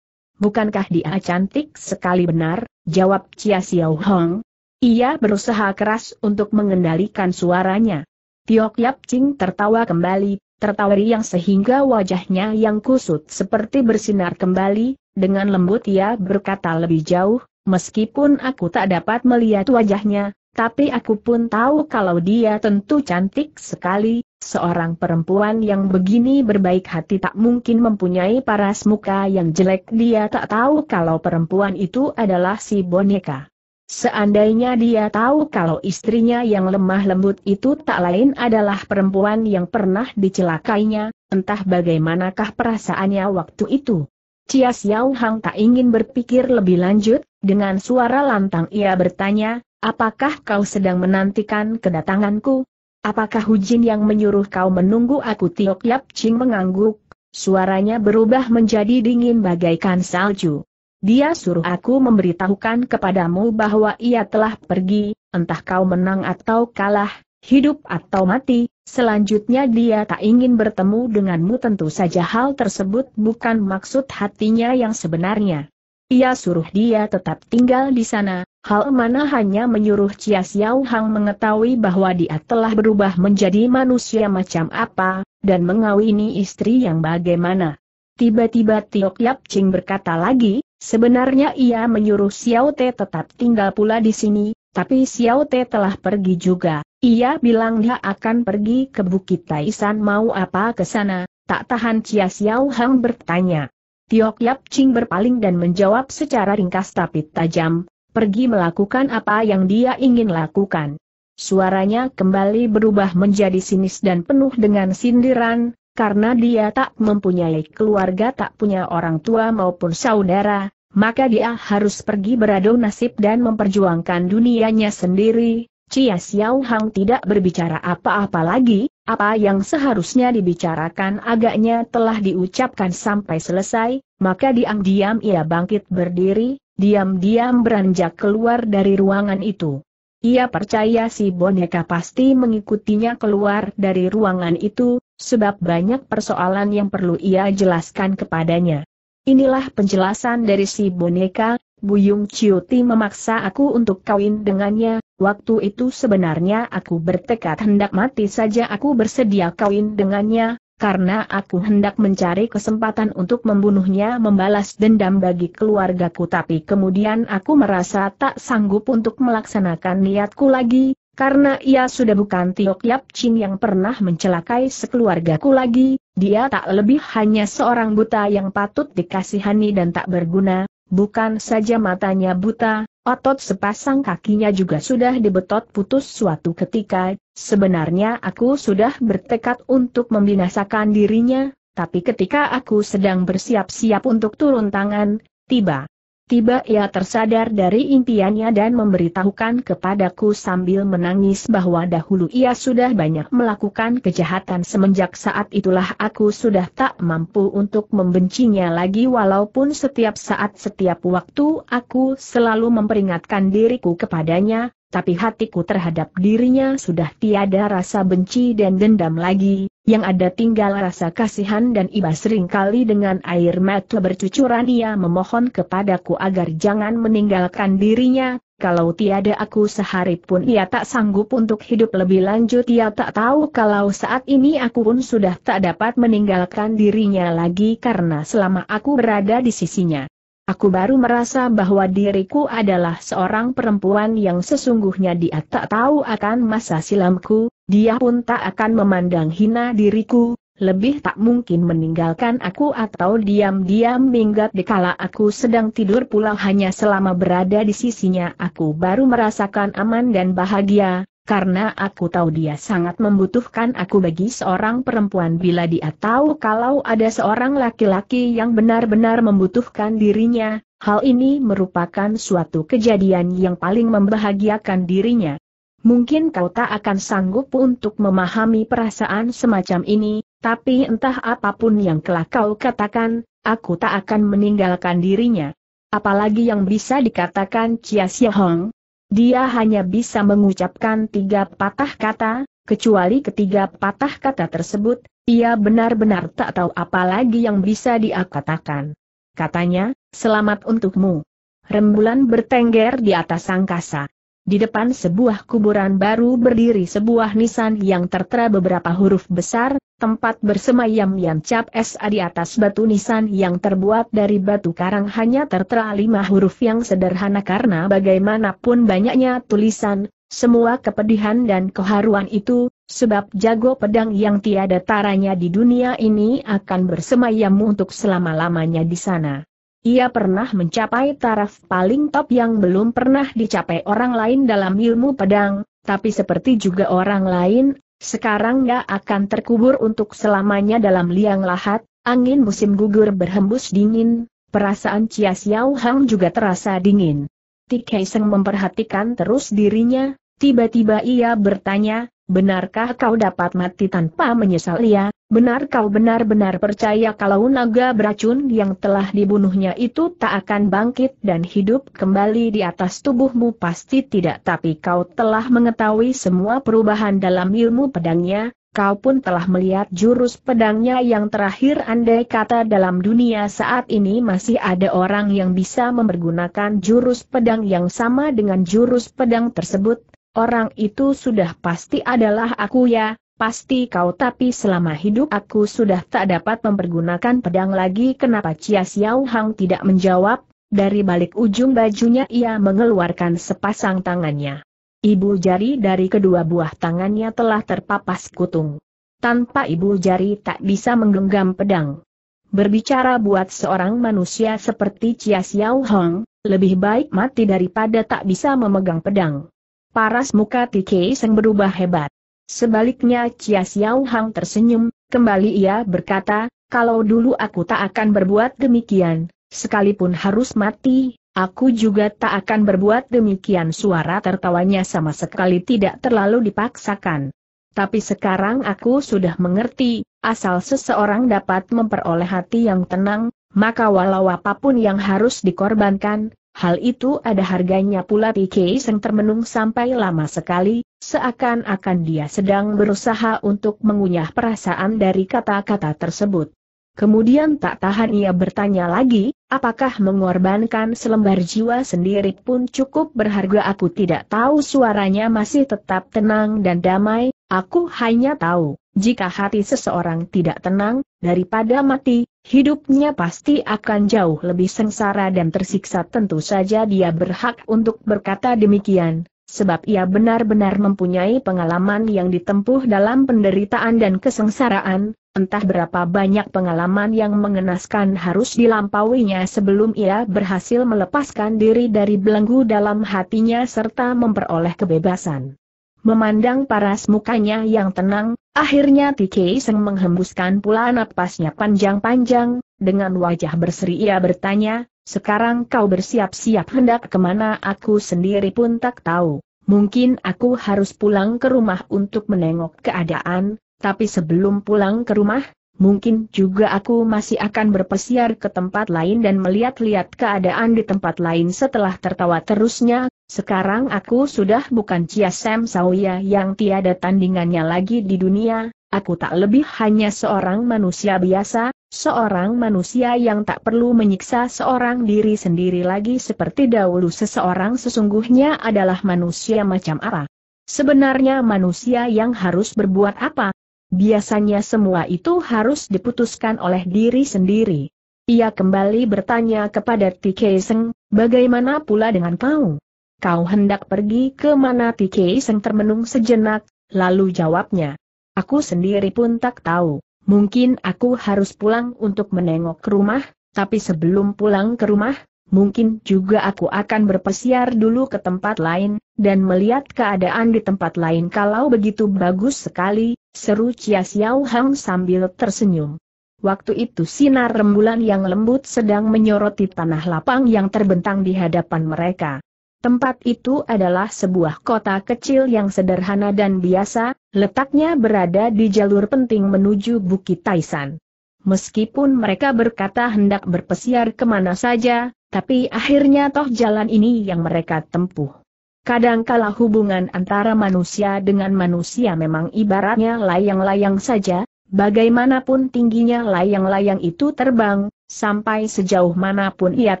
Bukankah dia cantik sekali benar? Jawab Chia Xiao Hong. Ia berusaha keras untuk mengendalikan suaranya. Tiok Yap Ching tertawa kembali, tertawa riang sehingga wajahnya yang kusut seperti bersinar kembali, dengan lembut ia berkata lebih jauh, Meskipun aku tak dapat melihat wajahnya, tapi aku pun tahu kalau dia tentu cantik sekali, seorang perempuan yang begini berbaik hati tak mungkin mempunyai paras muka yang jelek dia tak tahu kalau perempuan itu adalah si boneka. Seandainya dia tahu kalau istrinya yang lemah lembut itu tak lain adalah perempuan yang pernah dicelakainya, entah bagaimanakah perasaannya waktu itu. Cia Xiao Hang tak ingin berpikir lebih lanjut, dengan suara lantang ia bertanya, apakah kau sedang menantikan kedatanganku? Apakah Hujin yang menyuruh kau menunggu aku Tiok Yap Ching mengangguk, suaranya berubah menjadi dingin bagaikan salju. Dia suruh aku memberitahukan kepadamu bahwa ia telah pergi, entah kau menang atau kalah, hidup atau mati, selanjutnya dia tak ingin bertemu denganmu tentu saja hal tersebut bukan maksud hatinya yang sebenarnya. Ia suruh dia tetap tinggal di sana, hal mana hanya menyuruh Chia Xiao Hang mengetahui bahwa dia telah berubah menjadi manusia macam apa, dan mengawini istri yang bagaimana. Tiba-tiba Tiok Yap Ching berkata lagi, sebenarnya ia menyuruh Xiao Te tetap tinggal pula di sini, tapi Xiao Te telah pergi juga. Ia bilang dia akan pergi ke Bukit Taisan mau apa ke sana, tak tahan Chia Xiao Hang bertanya. Tiok Yap Ching berpaling dan menjawab secara ringkas tapi tajam, pergi melakukan apa yang dia ingin lakukan. Suaranya kembali berubah menjadi sinis dan penuh dengan sindiran, karena dia tak mempunyai keluarga tak punya orang tua maupun saudara, maka dia harus pergi beradu nasib dan memperjuangkan dunianya sendiri. Cia Xiao Hang tidak berbicara apa-apa lagi, apa yang seharusnya dibicarakan agaknya telah diucapkan sampai selesai, maka diam-diam ia bangkit berdiri, diam-diam beranjak keluar dari ruangan itu. Ia percaya si boneka pasti mengikutinya keluar dari ruangan itu, sebab banyak persoalan yang perlu ia jelaskan kepadanya. Inilah penjelasan dari si boneka, Buyung Ciuti memaksa aku untuk kawin dengannya, Waktu itu sebenarnya aku bertekad hendak mati saja aku bersedia kawin dengannya, karena aku hendak mencari kesempatan untuk membunuhnya membalas dendam bagi keluargaku tapi kemudian aku merasa tak sanggup untuk melaksanakan niatku lagi, karena ia sudah bukan Tiok Yap Chin yang pernah mencelakai sekeluargaku lagi, dia tak lebih hanya seorang buta yang patut dikasihani dan tak berguna, bukan saja matanya buta, Otot sepasang kakinya juga sudah dibetot putus suatu ketika, sebenarnya aku sudah bertekad untuk membinasakan dirinya, tapi ketika aku sedang bersiap-siap untuk turun tangan, tiba Tiba ia tersadar dari impiannya dan memberitahukan kepadaku sambil menangis bahwa dahulu ia sudah banyak melakukan kejahatan semenjak saat itulah aku sudah tak mampu untuk membencinya lagi walaupun setiap saat setiap waktu aku selalu memperingatkan diriku kepadanya, tapi hatiku terhadap dirinya sudah tiada rasa benci dan dendam lagi, yang ada tinggal rasa kasihan dan iba seringkali dengan air mata bercucuran ia memohon kepadaku agar jangan meninggalkan dirinya, kalau tiada aku sehari pun ia tak sanggup untuk hidup lebih lanjut ia tak tahu kalau saat ini aku pun sudah tak dapat meninggalkan dirinya lagi karena selama aku berada di sisinya. Aku baru merasa bahwa diriku adalah seorang perempuan yang sesungguhnya dia tak tahu akan masa silamku, dia pun tak akan memandang hina diriku, lebih tak mungkin meninggalkan aku atau diam-diam minggat dikala aku sedang tidur pula hanya selama berada di sisinya aku baru merasakan aman dan bahagia, karena aku tahu dia sangat membutuhkan aku bagi seorang perempuan bila dia tahu kalau ada seorang laki-laki yang benar-benar membutuhkan dirinya, hal ini merupakan suatu kejadian yang paling membahagiakan dirinya. Mungkin kau tak akan sanggup untuk memahami perasaan semacam ini, tapi entah apapun yang telah kau katakan, aku tak akan meninggalkan dirinya. Apalagi yang bisa dikatakan Chia Hong, dia hanya bisa mengucapkan tiga patah kata, kecuali ketiga patah kata tersebut, ia benar-benar tak tahu apa lagi yang bisa dia katakan. Katanya, selamat untukmu. Rembulan bertengger di atas angkasa. Di depan sebuah kuburan baru berdiri sebuah nisan yang tertera beberapa huruf besar, Tempat bersemayam Yan Cap Sa di atas batu nisan yang terbuat dari batu karang hanya tertera lima huruf yang sederhana karena bagaimanapun banyaknya tulisan, semua kepedihan dan keharuan itu, sebab jago pedang yang tiada taranya di dunia ini akan bersemayam untuk selama-lamanya di sana. Ia pernah mencapai taraf paling top yang belum pernah dicapai orang lain dalam ilmu pedang, tapi seperti juga orang lain, sekarang gak akan terkubur untuk selamanya dalam liang lahat, angin musim gugur berhembus dingin, perasaan Chia Xiao Hang juga terasa dingin. Tikei Seng memperhatikan terus dirinya, tiba-tiba ia bertanya, benarkah kau dapat mati tanpa menyesal ia? Benar kau benar-benar percaya kalau naga beracun yang telah dibunuhnya itu tak akan bangkit dan hidup kembali di atas tubuhmu pasti tidak tapi kau telah mengetahui semua perubahan dalam ilmu pedangnya, kau pun telah melihat jurus pedangnya yang terakhir andai kata dalam dunia saat ini masih ada orang yang bisa mempergunakan jurus pedang yang sama dengan jurus pedang tersebut, orang itu sudah pasti adalah aku ya, Pasti kau tapi selama hidup aku sudah tak dapat mempergunakan pedang lagi kenapa Chia Xiao Hang tidak menjawab, dari balik ujung bajunya ia mengeluarkan sepasang tangannya. Ibu jari dari kedua buah tangannya telah terpapas kutung. Tanpa ibu jari tak bisa menggenggam pedang. Berbicara buat seorang manusia seperti Chia Xiao Hong, lebih baik mati daripada tak bisa memegang pedang. Paras muka Tike Seng berubah hebat. Sebaliknya Chia Xiao Hang tersenyum, kembali ia berkata, kalau dulu aku tak akan berbuat demikian, sekalipun harus mati, aku juga tak akan berbuat demikian suara tertawanya sama sekali tidak terlalu dipaksakan. Tapi sekarang aku sudah mengerti, asal seseorang dapat memperoleh hati yang tenang, maka walau apapun yang harus dikorbankan, Hal itu ada harganya pula PK Seng termenung sampai lama sekali, seakan-akan dia sedang berusaha untuk mengunyah perasaan dari kata-kata tersebut. Kemudian tak tahan ia bertanya lagi, apakah mengorbankan selembar jiwa sendiri pun cukup berharga aku tidak tahu suaranya masih tetap tenang dan damai, aku hanya tahu, jika hati seseorang tidak tenang, daripada mati, Hidupnya pasti akan jauh lebih sengsara dan tersiksa tentu saja dia berhak untuk berkata demikian, sebab ia benar-benar mempunyai pengalaman yang ditempuh dalam penderitaan dan kesengsaraan, entah berapa banyak pengalaman yang mengenaskan harus dilampauinya sebelum ia berhasil melepaskan diri dari belenggu dalam hatinya serta memperoleh kebebasan. Memandang paras mukanya yang tenang, akhirnya Tiki Seng menghembuskan pula napasnya panjang-panjang, dengan wajah berseri ia bertanya, sekarang kau bersiap-siap hendak kemana aku sendiri pun tak tahu. Mungkin aku harus pulang ke rumah untuk menengok keadaan, tapi sebelum pulang ke rumah, mungkin juga aku masih akan berpesiar ke tempat lain dan melihat-lihat keadaan di tempat lain setelah tertawa terusnya, sekarang aku sudah bukan Chia Sam Sauya yang tiada tandingannya lagi di dunia, aku tak lebih hanya seorang manusia biasa, seorang manusia yang tak perlu menyiksa seorang diri sendiri lagi seperti dahulu seseorang sesungguhnya adalah manusia macam apa. Sebenarnya manusia yang harus berbuat apa? Biasanya semua itu harus diputuskan oleh diri sendiri. Ia kembali bertanya kepada Tikeseng, bagaimana pula dengan kau? kau hendak pergi ke mana Tike Seng termenung sejenak, lalu jawabnya. Aku sendiri pun tak tahu, mungkin aku harus pulang untuk menengok ke rumah, tapi sebelum pulang ke rumah, mungkin juga aku akan berpesiar dulu ke tempat lain, dan melihat keadaan di tempat lain kalau begitu bagus sekali, seru Chia Xiao Hang sambil tersenyum. Waktu itu sinar rembulan yang lembut sedang menyoroti tanah lapang yang terbentang di hadapan mereka. Tempat itu adalah sebuah kota kecil yang sederhana dan biasa, letaknya berada di jalur penting menuju Bukit Taisan. Meskipun mereka berkata hendak berpesiar kemana saja, tapi akhirnya toh jalan ini yang mereka tempuh. Kadangkala hubungan antara manusia dengan manusia memang ibaratnya layang-layang saja, bagaimanapun tingginya layang-layang itu terbang, sampai sejauh manapun ia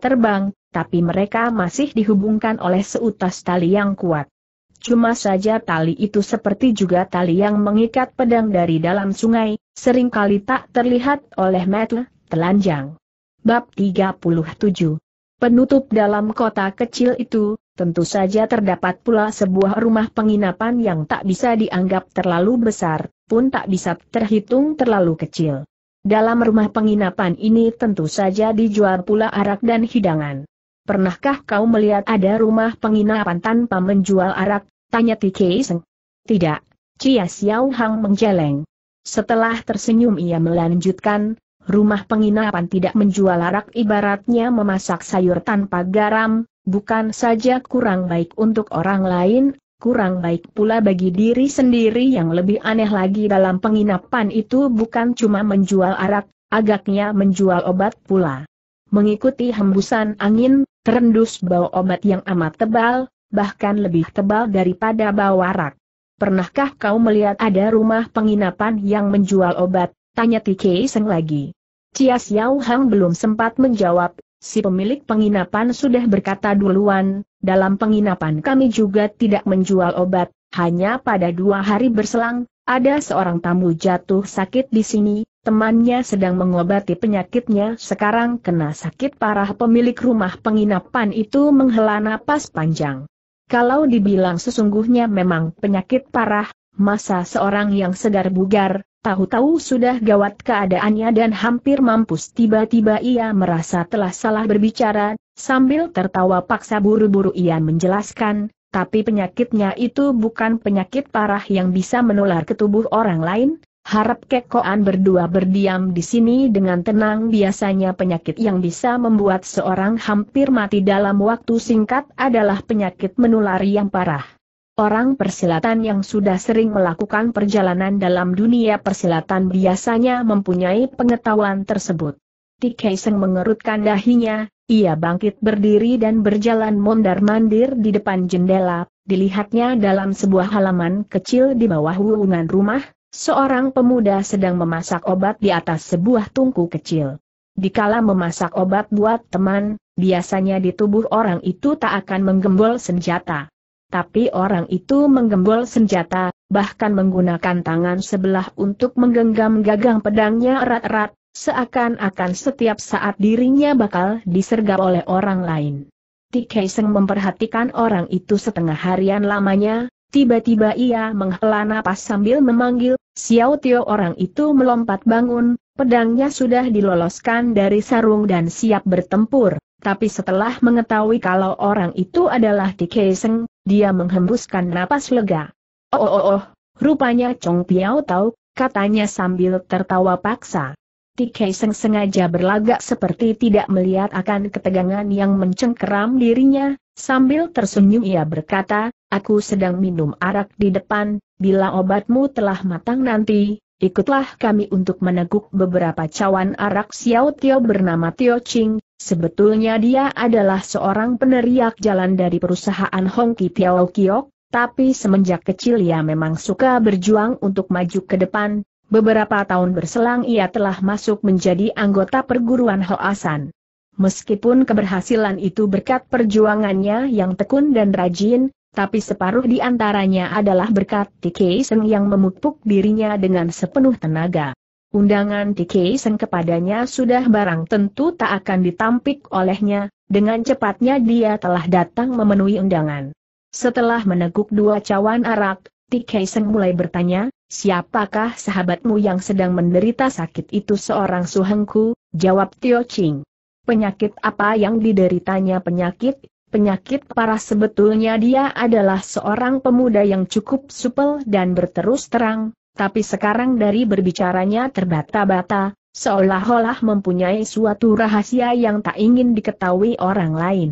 terbang, tapi mereka masih dihubungkan oleh seutas tali yang kuat. Cuma saja tali itu seperti juga tali yang mengikat pedang dari dalam sungai, seringkali tak terlihat oleh metel, telanjang. Bab 37 Penutup dalam kota kecil itu, tentu saja terdapat pula sebuah rumah penginapan yang tak bisa dianggap terlalu besar, pun tak bisa terhitung terlalu kecil. Dalam rumah penginapan ini tentu saja dijual pula arak dan hidangan pernahkah kau melihat ada rumah penginapan tanpa menjual arak? Tanya Tike Seng. Tidak, Cia Xiao Hang menjeleng. Setelah tersenyum ia melanjutkan, rumah penginapan tidak menjual arak ibaratnya memasak sayur tanpa garam, bukan saja kurang baik untuk orang lain, kurang baik pula bagi diri sendiri yang lebih aneh lagi dalam penginapan itu bukan cuma menjual arak, agaknya menjual obat pula. Mengikuti hembusan angin, Terendus bau obat yang amat tebal, bahkan lebih tebal daripada bau warak. Pernahkah kau melihat ada rumah penginapan yang menjual obat? Tanya Tike Seng lagi. Cia Xiao Hang belum sempat menjawab, si pemilik penginapan sudah berkata duluan, dalam penginapan kami juga tidak menjual obat, hanya pada dua hari berselang, ada seorang tamu jatuh sakit di sini, Temannya sedang mengobati penyakitnya sekarang kena sakit parah pemilik rumah penginapan itu menghela napas panjang. Kalau dibilang sesungguhnya memang penyakit parah, masa seorang yang segar bugar, tahu-tahu sudah gawat keadaannya dan hampir mampus tiba-tiba ia merasa telah salah berbicara, sambil tertawa paksa buru-buru ia menjelaskan, tapi penyakitnya itu bukan penyakit parah yang bisa menular ke tubuh orang lain, Harap kekoan berdua berdiam di sini dengan tenang biasanya penyakit yang bisa membuat seorang hampir mati dalam waktu singkat adalah penyakit menular yang parah. Orang persilatan yang sudah sering melakukan perjalanan dalam dunia persilatan biasanya mempunyai pengetahuan tersebut. Tikaiseng mengerutkan dahinya, ia bangkit berdiri dan berjalan mondar-mandir di depan jendela, dilihatnya dalam sebuah halaman kecil di bawah wuungan rumah, Seorang pemuda sedang memasak obat di atas sebuah tungku kecil. Dikala memasak obat buat teman, biasanya di tubuh orang itu tak akan menggembol senjata. Tapi orang itu menggembol senjata, bahkan menggunakan tangan sebelah untuk menggenggam gagang pedangnya erat-erat, seakan-akan setiap saat dirinya bakal disergap oleh orang lain. Tikei Seng memperhatikan orang itu setengah harian lamanya, Tiba-tiba ia menghela napas sambil memanggil, Xiao Tio orang itu melompat bangun, pedangnya sudah diloloskan dari sarung dan siap bertempur. Tapi setelah mengetahui kalau orang itu adalah Tikeseng, dia menghembuskan napas lega. Oh oh oh, rupanya Chong Piao tahu, katanya sambil tertawa paksa. Tikeseng sengaja berlagak seperti tidak melihat akan ketegangan yang mencengkeram dirinya, sambil tersenyum ia berkata, Aku sedang minum arak di depan, bila obatmu telah matang nanti, ikutlah kami untuk meneguk beberapa cawan arak Xiao Tio bernama Tio Ching, sebetulnya dia adalah seorang peneriak jalan dari perusahaan Ki Tiao Kiok, tapi semenjak kecil ia memang suka berjuang untuk maju ke depan, beberapa tahun berselang ia telah masuk menjadi anggota perguruan Hoasan. Meskipun keberhasilan itu berkat perjuangannya yang tekun dan rajin, tapi separuh di antaranya adalah berkat TK Seng yang memupuk dirinya dengan sepenuh tenaga. Undangan TK Seng kepadanya sudah barang tentu tak akan ditampik olehnya, dengan cepatnya dia telah datang memenuhi undangan. Setelah meneguk dua cawan arak, TK Seng mulai bertanya, siapakah sahabatmu yang sedang menderita sakit itu seorang suhengku, jawab Tio Ching. Penyakit apa yang dideritanya penyakit Penyakit parah sebetulnya dia adalah seorang pemuda yang cukup supel dan berterus terang, tapi sekarang dari berbicaranya terbata-bata, seolah-olah mempunyai suatu rahasia yang tak ingin diketahui orang lain.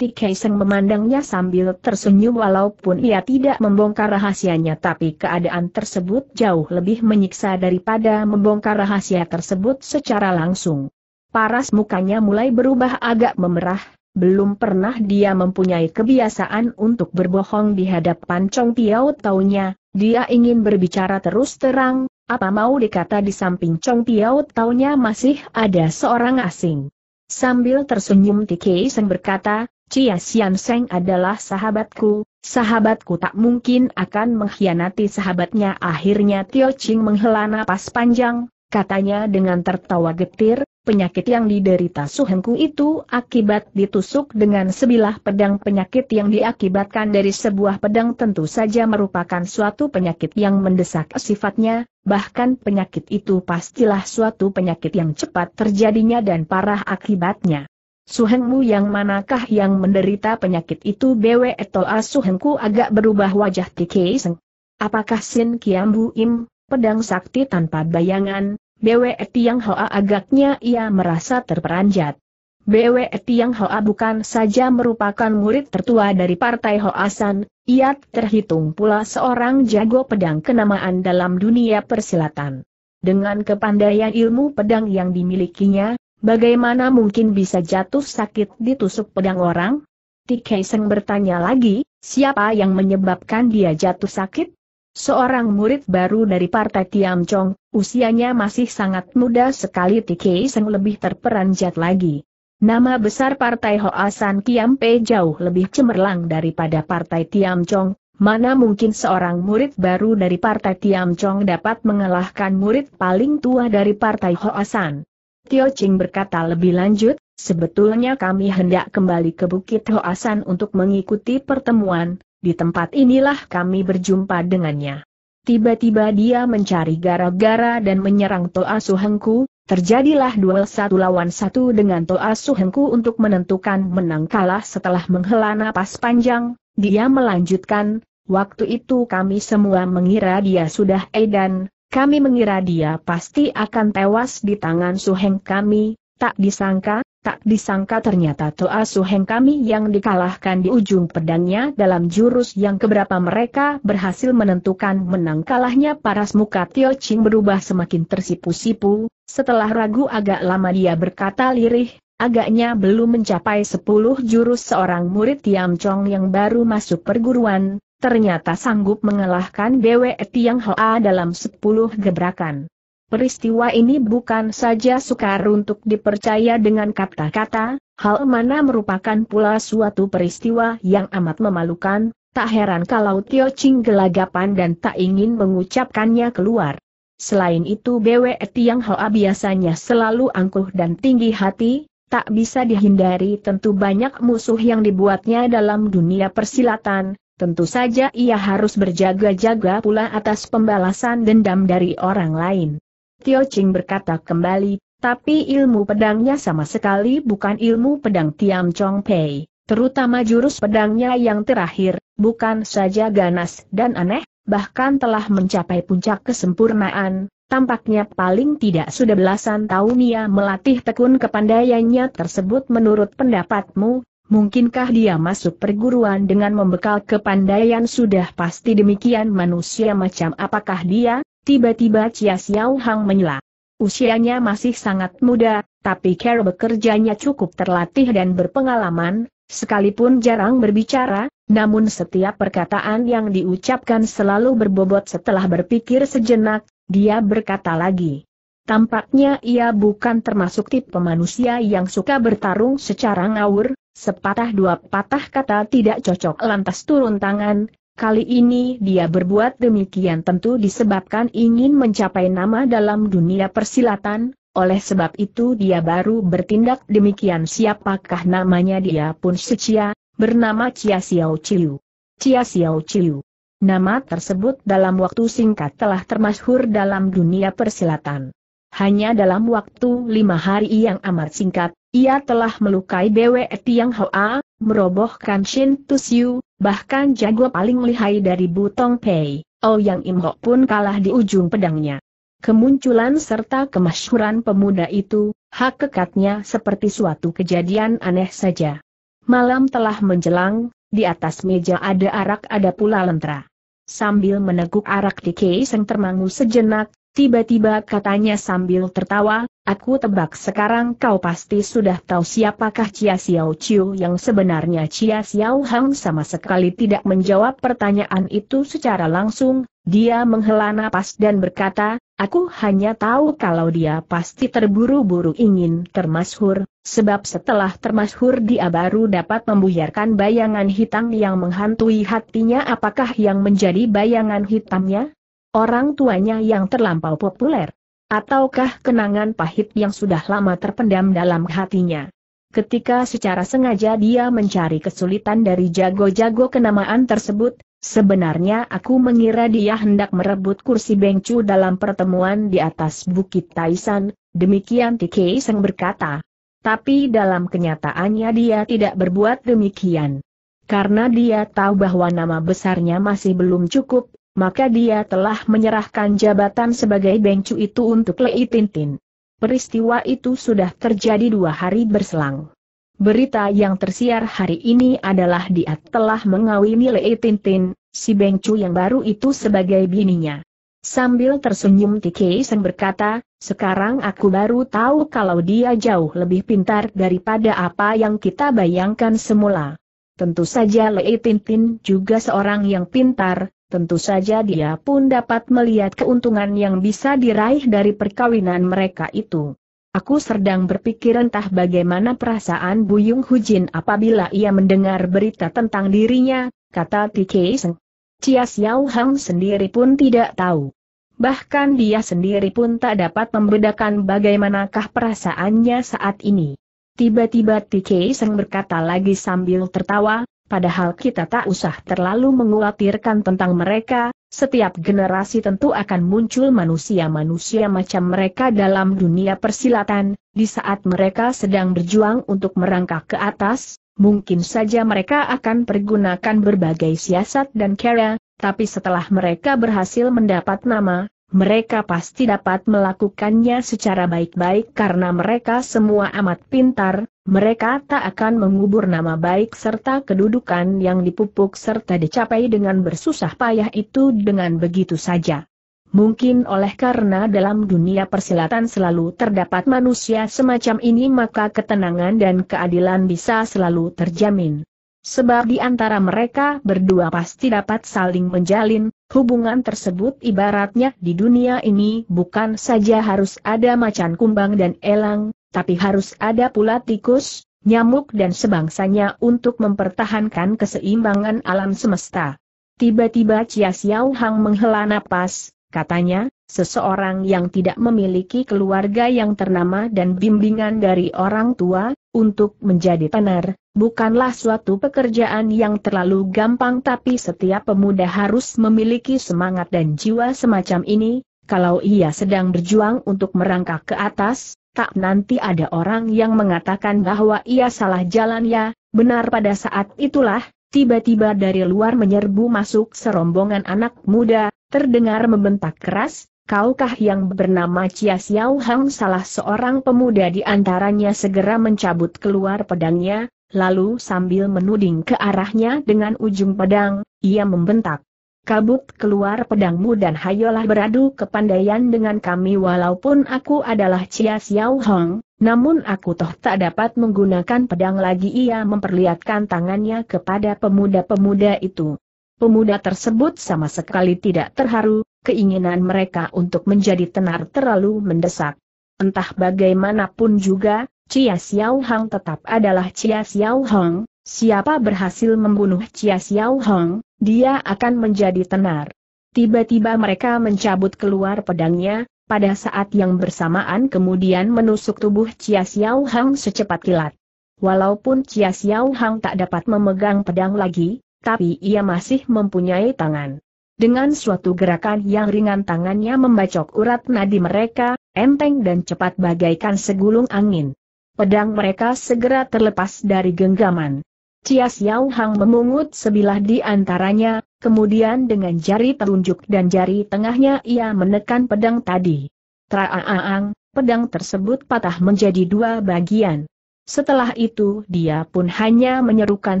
Tikaiseng memandangnya sambil tersenyum walaupun ia tidak membongkar rahasianya tapi keadaan tersebut jauh lebih menyiksa daripada membongkar rahasia tersebut secara langsung. Paras mukanya mulai berubah agak memerah, belum pernah dia mempunyai kebiasaan untuk berbohong di hadapan Chong Piao taunya, dia ingin berbicara terus terang, apa mau dikata di samping Chong Piao taunya masih ada seorang asing. Sambil tersenyum Tiki Sen berkata, Cia Xian Seng adalah sahabatku, sahabatku tak mungkin akan mengkhianati sahabatnya. Akhirnya Tio Ching menghela napas panjang, katanya dengan tertawa getir, penyakit yang diderita Suhengku itu akibat ditusuk dengan sebilah pedang penyakit yang diakibatkan dari sebuah pedang tentu saja merupakan suatu penyakit yang mendesak sifatnya, bahkan penyakit itu pastilah suatu penyakit yang cepat terjadinya dan parah akibatnya. Suhengmu yang manakah yang menderita penyakit itu Bewe etol Suhengku agak berubah wajah Tikeiseng. Apakah Sin Kiambu Im, pedang sakti tanpa bayangan, Bwe Tiang Hoa agaknya ia merasa terperanjat. Bwe Tiang Hoa bukan saja merupakan murid tertua dari Partai Hoasan, ia terhitung pula seorang jago pedang kenamaan dalam dunia persilatan. Dengan kepandaian ilmu pedang yang dimilikinya, bagaimana mungkin bisa jatuh sakit ditusuk pedang orang? Tikei Seng bertanya lagi, siapa yang menyebabkan dia jatuh sakit? Seorang murid baru dari partai Tiam Chong, usianya masih sangat muda sekali Tike Seng lebih terperanjat lagi. Nama besar partai Hoasan Kiam Pe jauh lebih cemerlang daripada partai Tiam Chong, mana mungkin seorang murid baru dari partai Tiam Chong dapat mengalahkan murid paling tua dari partai Hoasan. Tio Ching berkata lebih lanjut, sebetulnya kami hendak kembali ke Bukit Hoasan untuk mengikuti pertemuan, di tempat inilah kami berjumpa dengannya. Tiba-tiba dia mencari gara-gara dan menyerang Toa Suhengku, terjadilah duel satu lawan satu dengan Toa Suhengku untuk menentukan menang kalah setelah menghela napas panjang, dia melanjutkan, waktu itu kami semua mengira dia sudah edan, kami mengira dia pasti akan tewas di tangan Suheng kami, tak disangka, tak disangka ternyata Toa Suheng kami yang dikalahkan di ujung pedangnya dalam jurus yang keberapa mereka berhasil menentukan menang kalahnya paras muka Tio Ching berubah semakin tersipu-sipu, setelah ragu agak lama dia berkata lirih, agaknya belum mencapai sepuluh jurus seorang murid Tiam Chong yang baru masuk perguruan, ternyata sanggup mengalahkan Bwe Tiang Hoa dalam sepuluh gebrakan. Peristiwa ini bukan saja sukar untuk dipercaya dengan kata-kata, hal mana merupakan pula suatu peristiwa yang amat memalukan, tak heran kalau Tio Ching gelagapan dan tak ingin mengucapkannya keluar. Selain itu Bwe Tiang Hoa biasanya selalu angkuh dan tinggi hati, tak bisa dihindari tentu banyak musuh yang dibuatnya dalam dunia persilatan, Tentu saja ia harus berjaga-jaga pula atas pembalasan dendam dari orang lain. Tio Ching berkata kembali, tapi ilmu pedangnya sama sekali bukan ilmu pedang Tiam Chong Pei, terutama jurus pedangnya yang terakhir, bukan saja ganas dan aneh, bahkan telah mencapai puncak kesempurnaan, Tampaknya paling tidak sudah belasan tahun ia melatih tekun kepandaiannya tersebut menurut pendapatmu, Mungkinkah dia masuk perguruan dengan membekal kepandaian sudah pasti demikian manusia macam apakah dia? Tiba-tiba Chia Xiao Hang menyela. Usianya masih sangat muda, tapi cara bekerjanya cukup terlatih dan berpengalaman, sekalipun jarang berbicara, namun setiap perkataan yang diucapkan selalu berbobot setelah berpikir sejenak, dia berkata lagi. Tampaknya ia bukan termasuk tipe manusia yang suka bertarung secara ngawur, sepatah dua patah kata tidak cocok lantas turun tangan, kali ini dia berbuat demikian tentu disebabkan ingin mencapai nama dalam dunia persilatan, oleh sebab itu dia baru bertindak demikian siapakah namanya dia pun secia, bernama Chia Xiao Chiu. Chia Xiao Chiu. Nama tersebut dalam waktu singkat telah termasyhur dalam dunia persilatan. Hanya dalam waktu lima hari yang amat singkat, ia telah melukai Bwe Tiang Hoa, merobohkan Shin Tusyu, bahkan jago paling lihai dari Butong Pei, Ouyang oh, Yang Ho pun kalah di ujung pedangnya. Kemunculan serta kemasyhuran pemuda itu, hak kekatnya seperti suatu kejadian aneh saja. Malam telah menjelang, di atas meja ada arak ada pula lentera. Sambil meneguk arak di yang termangu sejenak, Tiba-tiba katanya sambil tertawa, aku tebak sekarang kau pasti sudah tahu siapakah Chia Xiao Chiu yang sebenarnya Chia Xiao Hang sama sekali tidak menjawab pertanyaan itu secara langsung, dia menghela napas dan berkata, aku hanya tahu kalau dia pasti terburu-buru ingin termasyhur, sebab setelah termasyhur dia baru dapat membuyarkan bayangan hitam yang menghantui hatinya apakah yang menjadi bayangan hitamnya? orang tuanya yang terlampau populer? Ataukah kenangan pahit yang sudah lama terpendam dalam hatinya? Ketika secara sengaja dia mencari kesulitan dari jago-jago kenamaan tersebut, sebenarnya aku mengira dia hendak merebut kursi bengcu dalam pertemuan di atas Bukit Taisan, demikian T.K. Seng berkata. Tapi dalam kenyataannya dia tidak berbuat demikian. Karena dia tahu bahwa nama besarnya masih belum cukup, maka dia telah menyerahkan jabatan sebagai bengcu itu untuk Lei Tintin. Peristiwa itu sudah terjadi dua hari berselang. Berita yang tersiar hari ini adalah dia telah mengawini Lei Tintin, si bengcu yang baru itu sebagai bininya. Sambil tersenyum Tiki Sen berkata, sekarang aku baru tahu kalau dia jauh lebih pintar daripada apa yang kita bayangkan semula. Tentu saja Lei Tintin juga seorang yang pintar, tentu saja dia pun dapat melihat keuntungan yang bisa diraih dari perkawinan mereka itu. Aku sedang berpikir entah bagaimana perasaan Buyung Hujin apabila ia mendengar berita tentang dirinya, kata Tikei Seng. Cia Xiao Hang sendiri pun tidak tahu. Bahkan dia sendiri pun tak dapat membedakan bagaimanakah perasaannya saat ini. Tiba-tiba Tikei Seng berkata lagi sambil tertawa, padahal kita tak usah terlalu mengkhawatirkan tentang mereka, setiap generasi tentu akan muncul manusia-manusia macam mereka dalam dunia persilatan, di saat mereka sedang berjuang untuk merangkak ke atas, mungkin saja mereka akan pergunakan berbagai siasat dan cara, tapi setelah mereka berhasil mendapat nama, mereka pasti dapat melakukannya secara baik-baik karena mereka semua amat pintar, mereka tak akan mengubur nama baik serta kedudukan yang dipupuk serta dicapai dengan bersusah payah itu dengan begitu saja. Mungkin oleh karena dalam dunia persilatan selalu terdapat manusia semacam ini maka ketenangan dan keadilan bisa selalu terjamin. Sebab di antara mereka berdua pasti dapat saling menjalin, hubungan tersebut ibaratnya di dunia ini bukan saja harus ada macan kumbang dan elang, tapi harus ada pula tikus, nyamuk dan sebangsanya untuk mempertahankan keseimbangan alam semesta. Tiba-tiba Chia Xiao Hang menghela napas, katanya, Seseorang yang tidak memiliki keluarga yang ternama dan bimbingan dari orang tua, untuk menjadi tenar, bukanlah suatu pekerjaan yang terlalu gampang tapi setiap pemuda harus memiliki semangat dan jiwa semacam ini, kalau ia sedang berjuang untuk merangkak ke atas, tak nanti ada orang yang mengatakan bahwa ia salah jalan ya, benar pada saat itulah, tiba-tiba dari luar menyerbu masuk serombongan anak muda, terdengar membentak keras, kaukah yang bernama Chia Xiao Hang salah seorang pemuda di antaranya segera mencabut keluar pedangnya, lalu sambil menuding ke arahnya dengan ujung pedang, ia membentak. Kabut keluar pedangmu dan hayolah beradu kepandaian dengan kami walaupun aku adalah Chia Xiao Hong, namun aku toh tak dapat menggunakan pedang lagi ia memperlihatkan tangannya kepada pemuda-pemuda itu. Pemuda tersebut sama sekali tidak terharu, keinginan mereka untuk menjadi tenar terlalu mendesak. Entah bagaimanapun juga, Cia Xiao Hang tetap adalah Cia Xiao Hang, siapa berhasil membunuh Cia Xiao Hang, dia akan menjadi tenar. Tiba-tiba mereka mencabut keluar pedangnya, pada saat yang bersamaan kemudian menusuk tubuh Cia Xiao Hang secepat kilat. Walaupun Cia Xiao Hang tak dapat memegang pedang lagi, tapi ia masih mempunyai tangan. Dengan suatu gerakan yang ringan tangannya membacok urat nadi mereka, enteng dan cepat bagaikan segulung angin. Pedang mereka segera terlepas dari genggaman. Cia Xiao Hang memungut sebilah di antaranya, kemudian dengan jari telunjuk dan jari tengahnya ia menekan pedang tadi. Traaang, pedang tersebut patah menjadi dua bagian. Setelah itu dia pun hanya menyerukan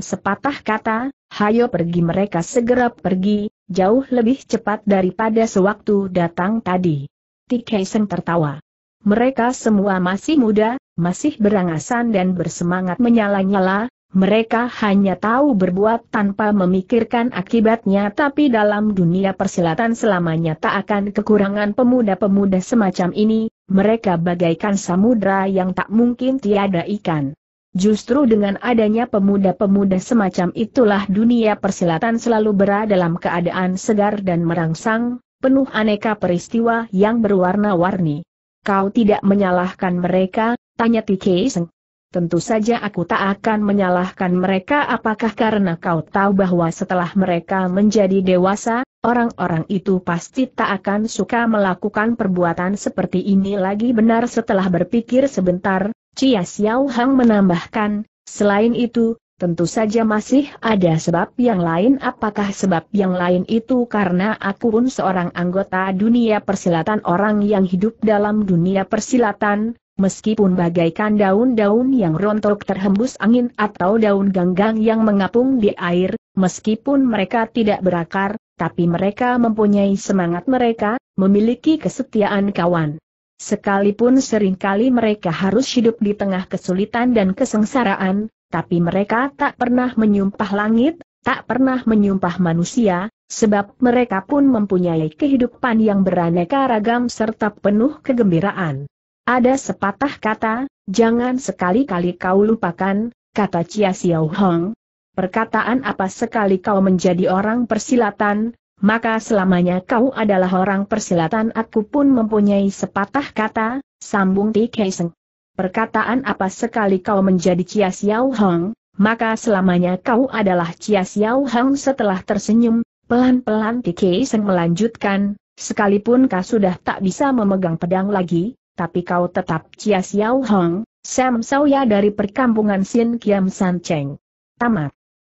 sepatah kata, hayo pergi mereka segera pergi, jauh lebih cepat daripada sewaktu datang tadi. Tikaisen tertawa. Mereka semua masih muda, masih berangasan dan bersemangat menyala-nyala, mereka hanya tahu berbuat tanpa memikirkan akibatnya tapi dalam dunia persilatan selamanya tak akan kekurangan pemuda-pemuda semacam ini, mereka bagaikan samudra yang tak mungkin tiada ikan. Justru dengan adanya pemuda-pemuda semacam itulah dunia persilatan selalu berada dalam keadaan segar dan merangsang, penuh aneka peristiwa yang berwarna-warni. Kau tidak menyalahkan mereka, tanya Tikeiseng. Tentu saja aku tak akan menyalahkan mereka apakah karena kau tahu bahwa setelah mereka menjadi dewasa, Orang-orang itu pasti tak akan suka melakukan perbuatan seperti ini lagi benar setelah berpikir sebentar, Cia Xiao Hang menambahkan, selain itu, tentu saja masih ada sebab yang lain apakah sebab yang lain itu karena aku pun seorang anggota dunia persilatan orang yang hidup dalam dunia persilatan, Meskipun bagaikan daun-daun yang rontok terhembus angin atau daun ganggang yang mengapung di air, meskipun mereka tidak berakar, tapi mereka mempunyai semangat mereka, memiliki kesetiaan kawan. Sekalipun seringkali mereka harus hidup di tengah kesulitan dan kesengsaraan, tapi mereka tak pernah menyumpah langit, tak pernah menyumpah manusia, sebab mereka pun mempunyai kehidupan yang beraneka ragam serta penuh kegembiraan. Ada sepatah kata, jangan sekali-kali kau lupakan, kata Chia Xiao Hong, perkataan apa sekali kau menjadi orang persilatan, maka selamanya kau adalah orang persilatan aku pun mempunyai sepatah kata, sambung Ti Kaiseng. Perkataan apa sekali kau menjadi Chia Xiao Hong, maka selamanya kau adalah Chia Xiao Hong setelah tersenyum, pelan-pelan Ti Kaiseng melanjutkan, sekalipun kau sudah tak bisa memegang pedang lagi, tapi kau tetap Chia Xiao Hong, Sam Sauya dari perkampungan Sin Kiam San Cheng. Tamat.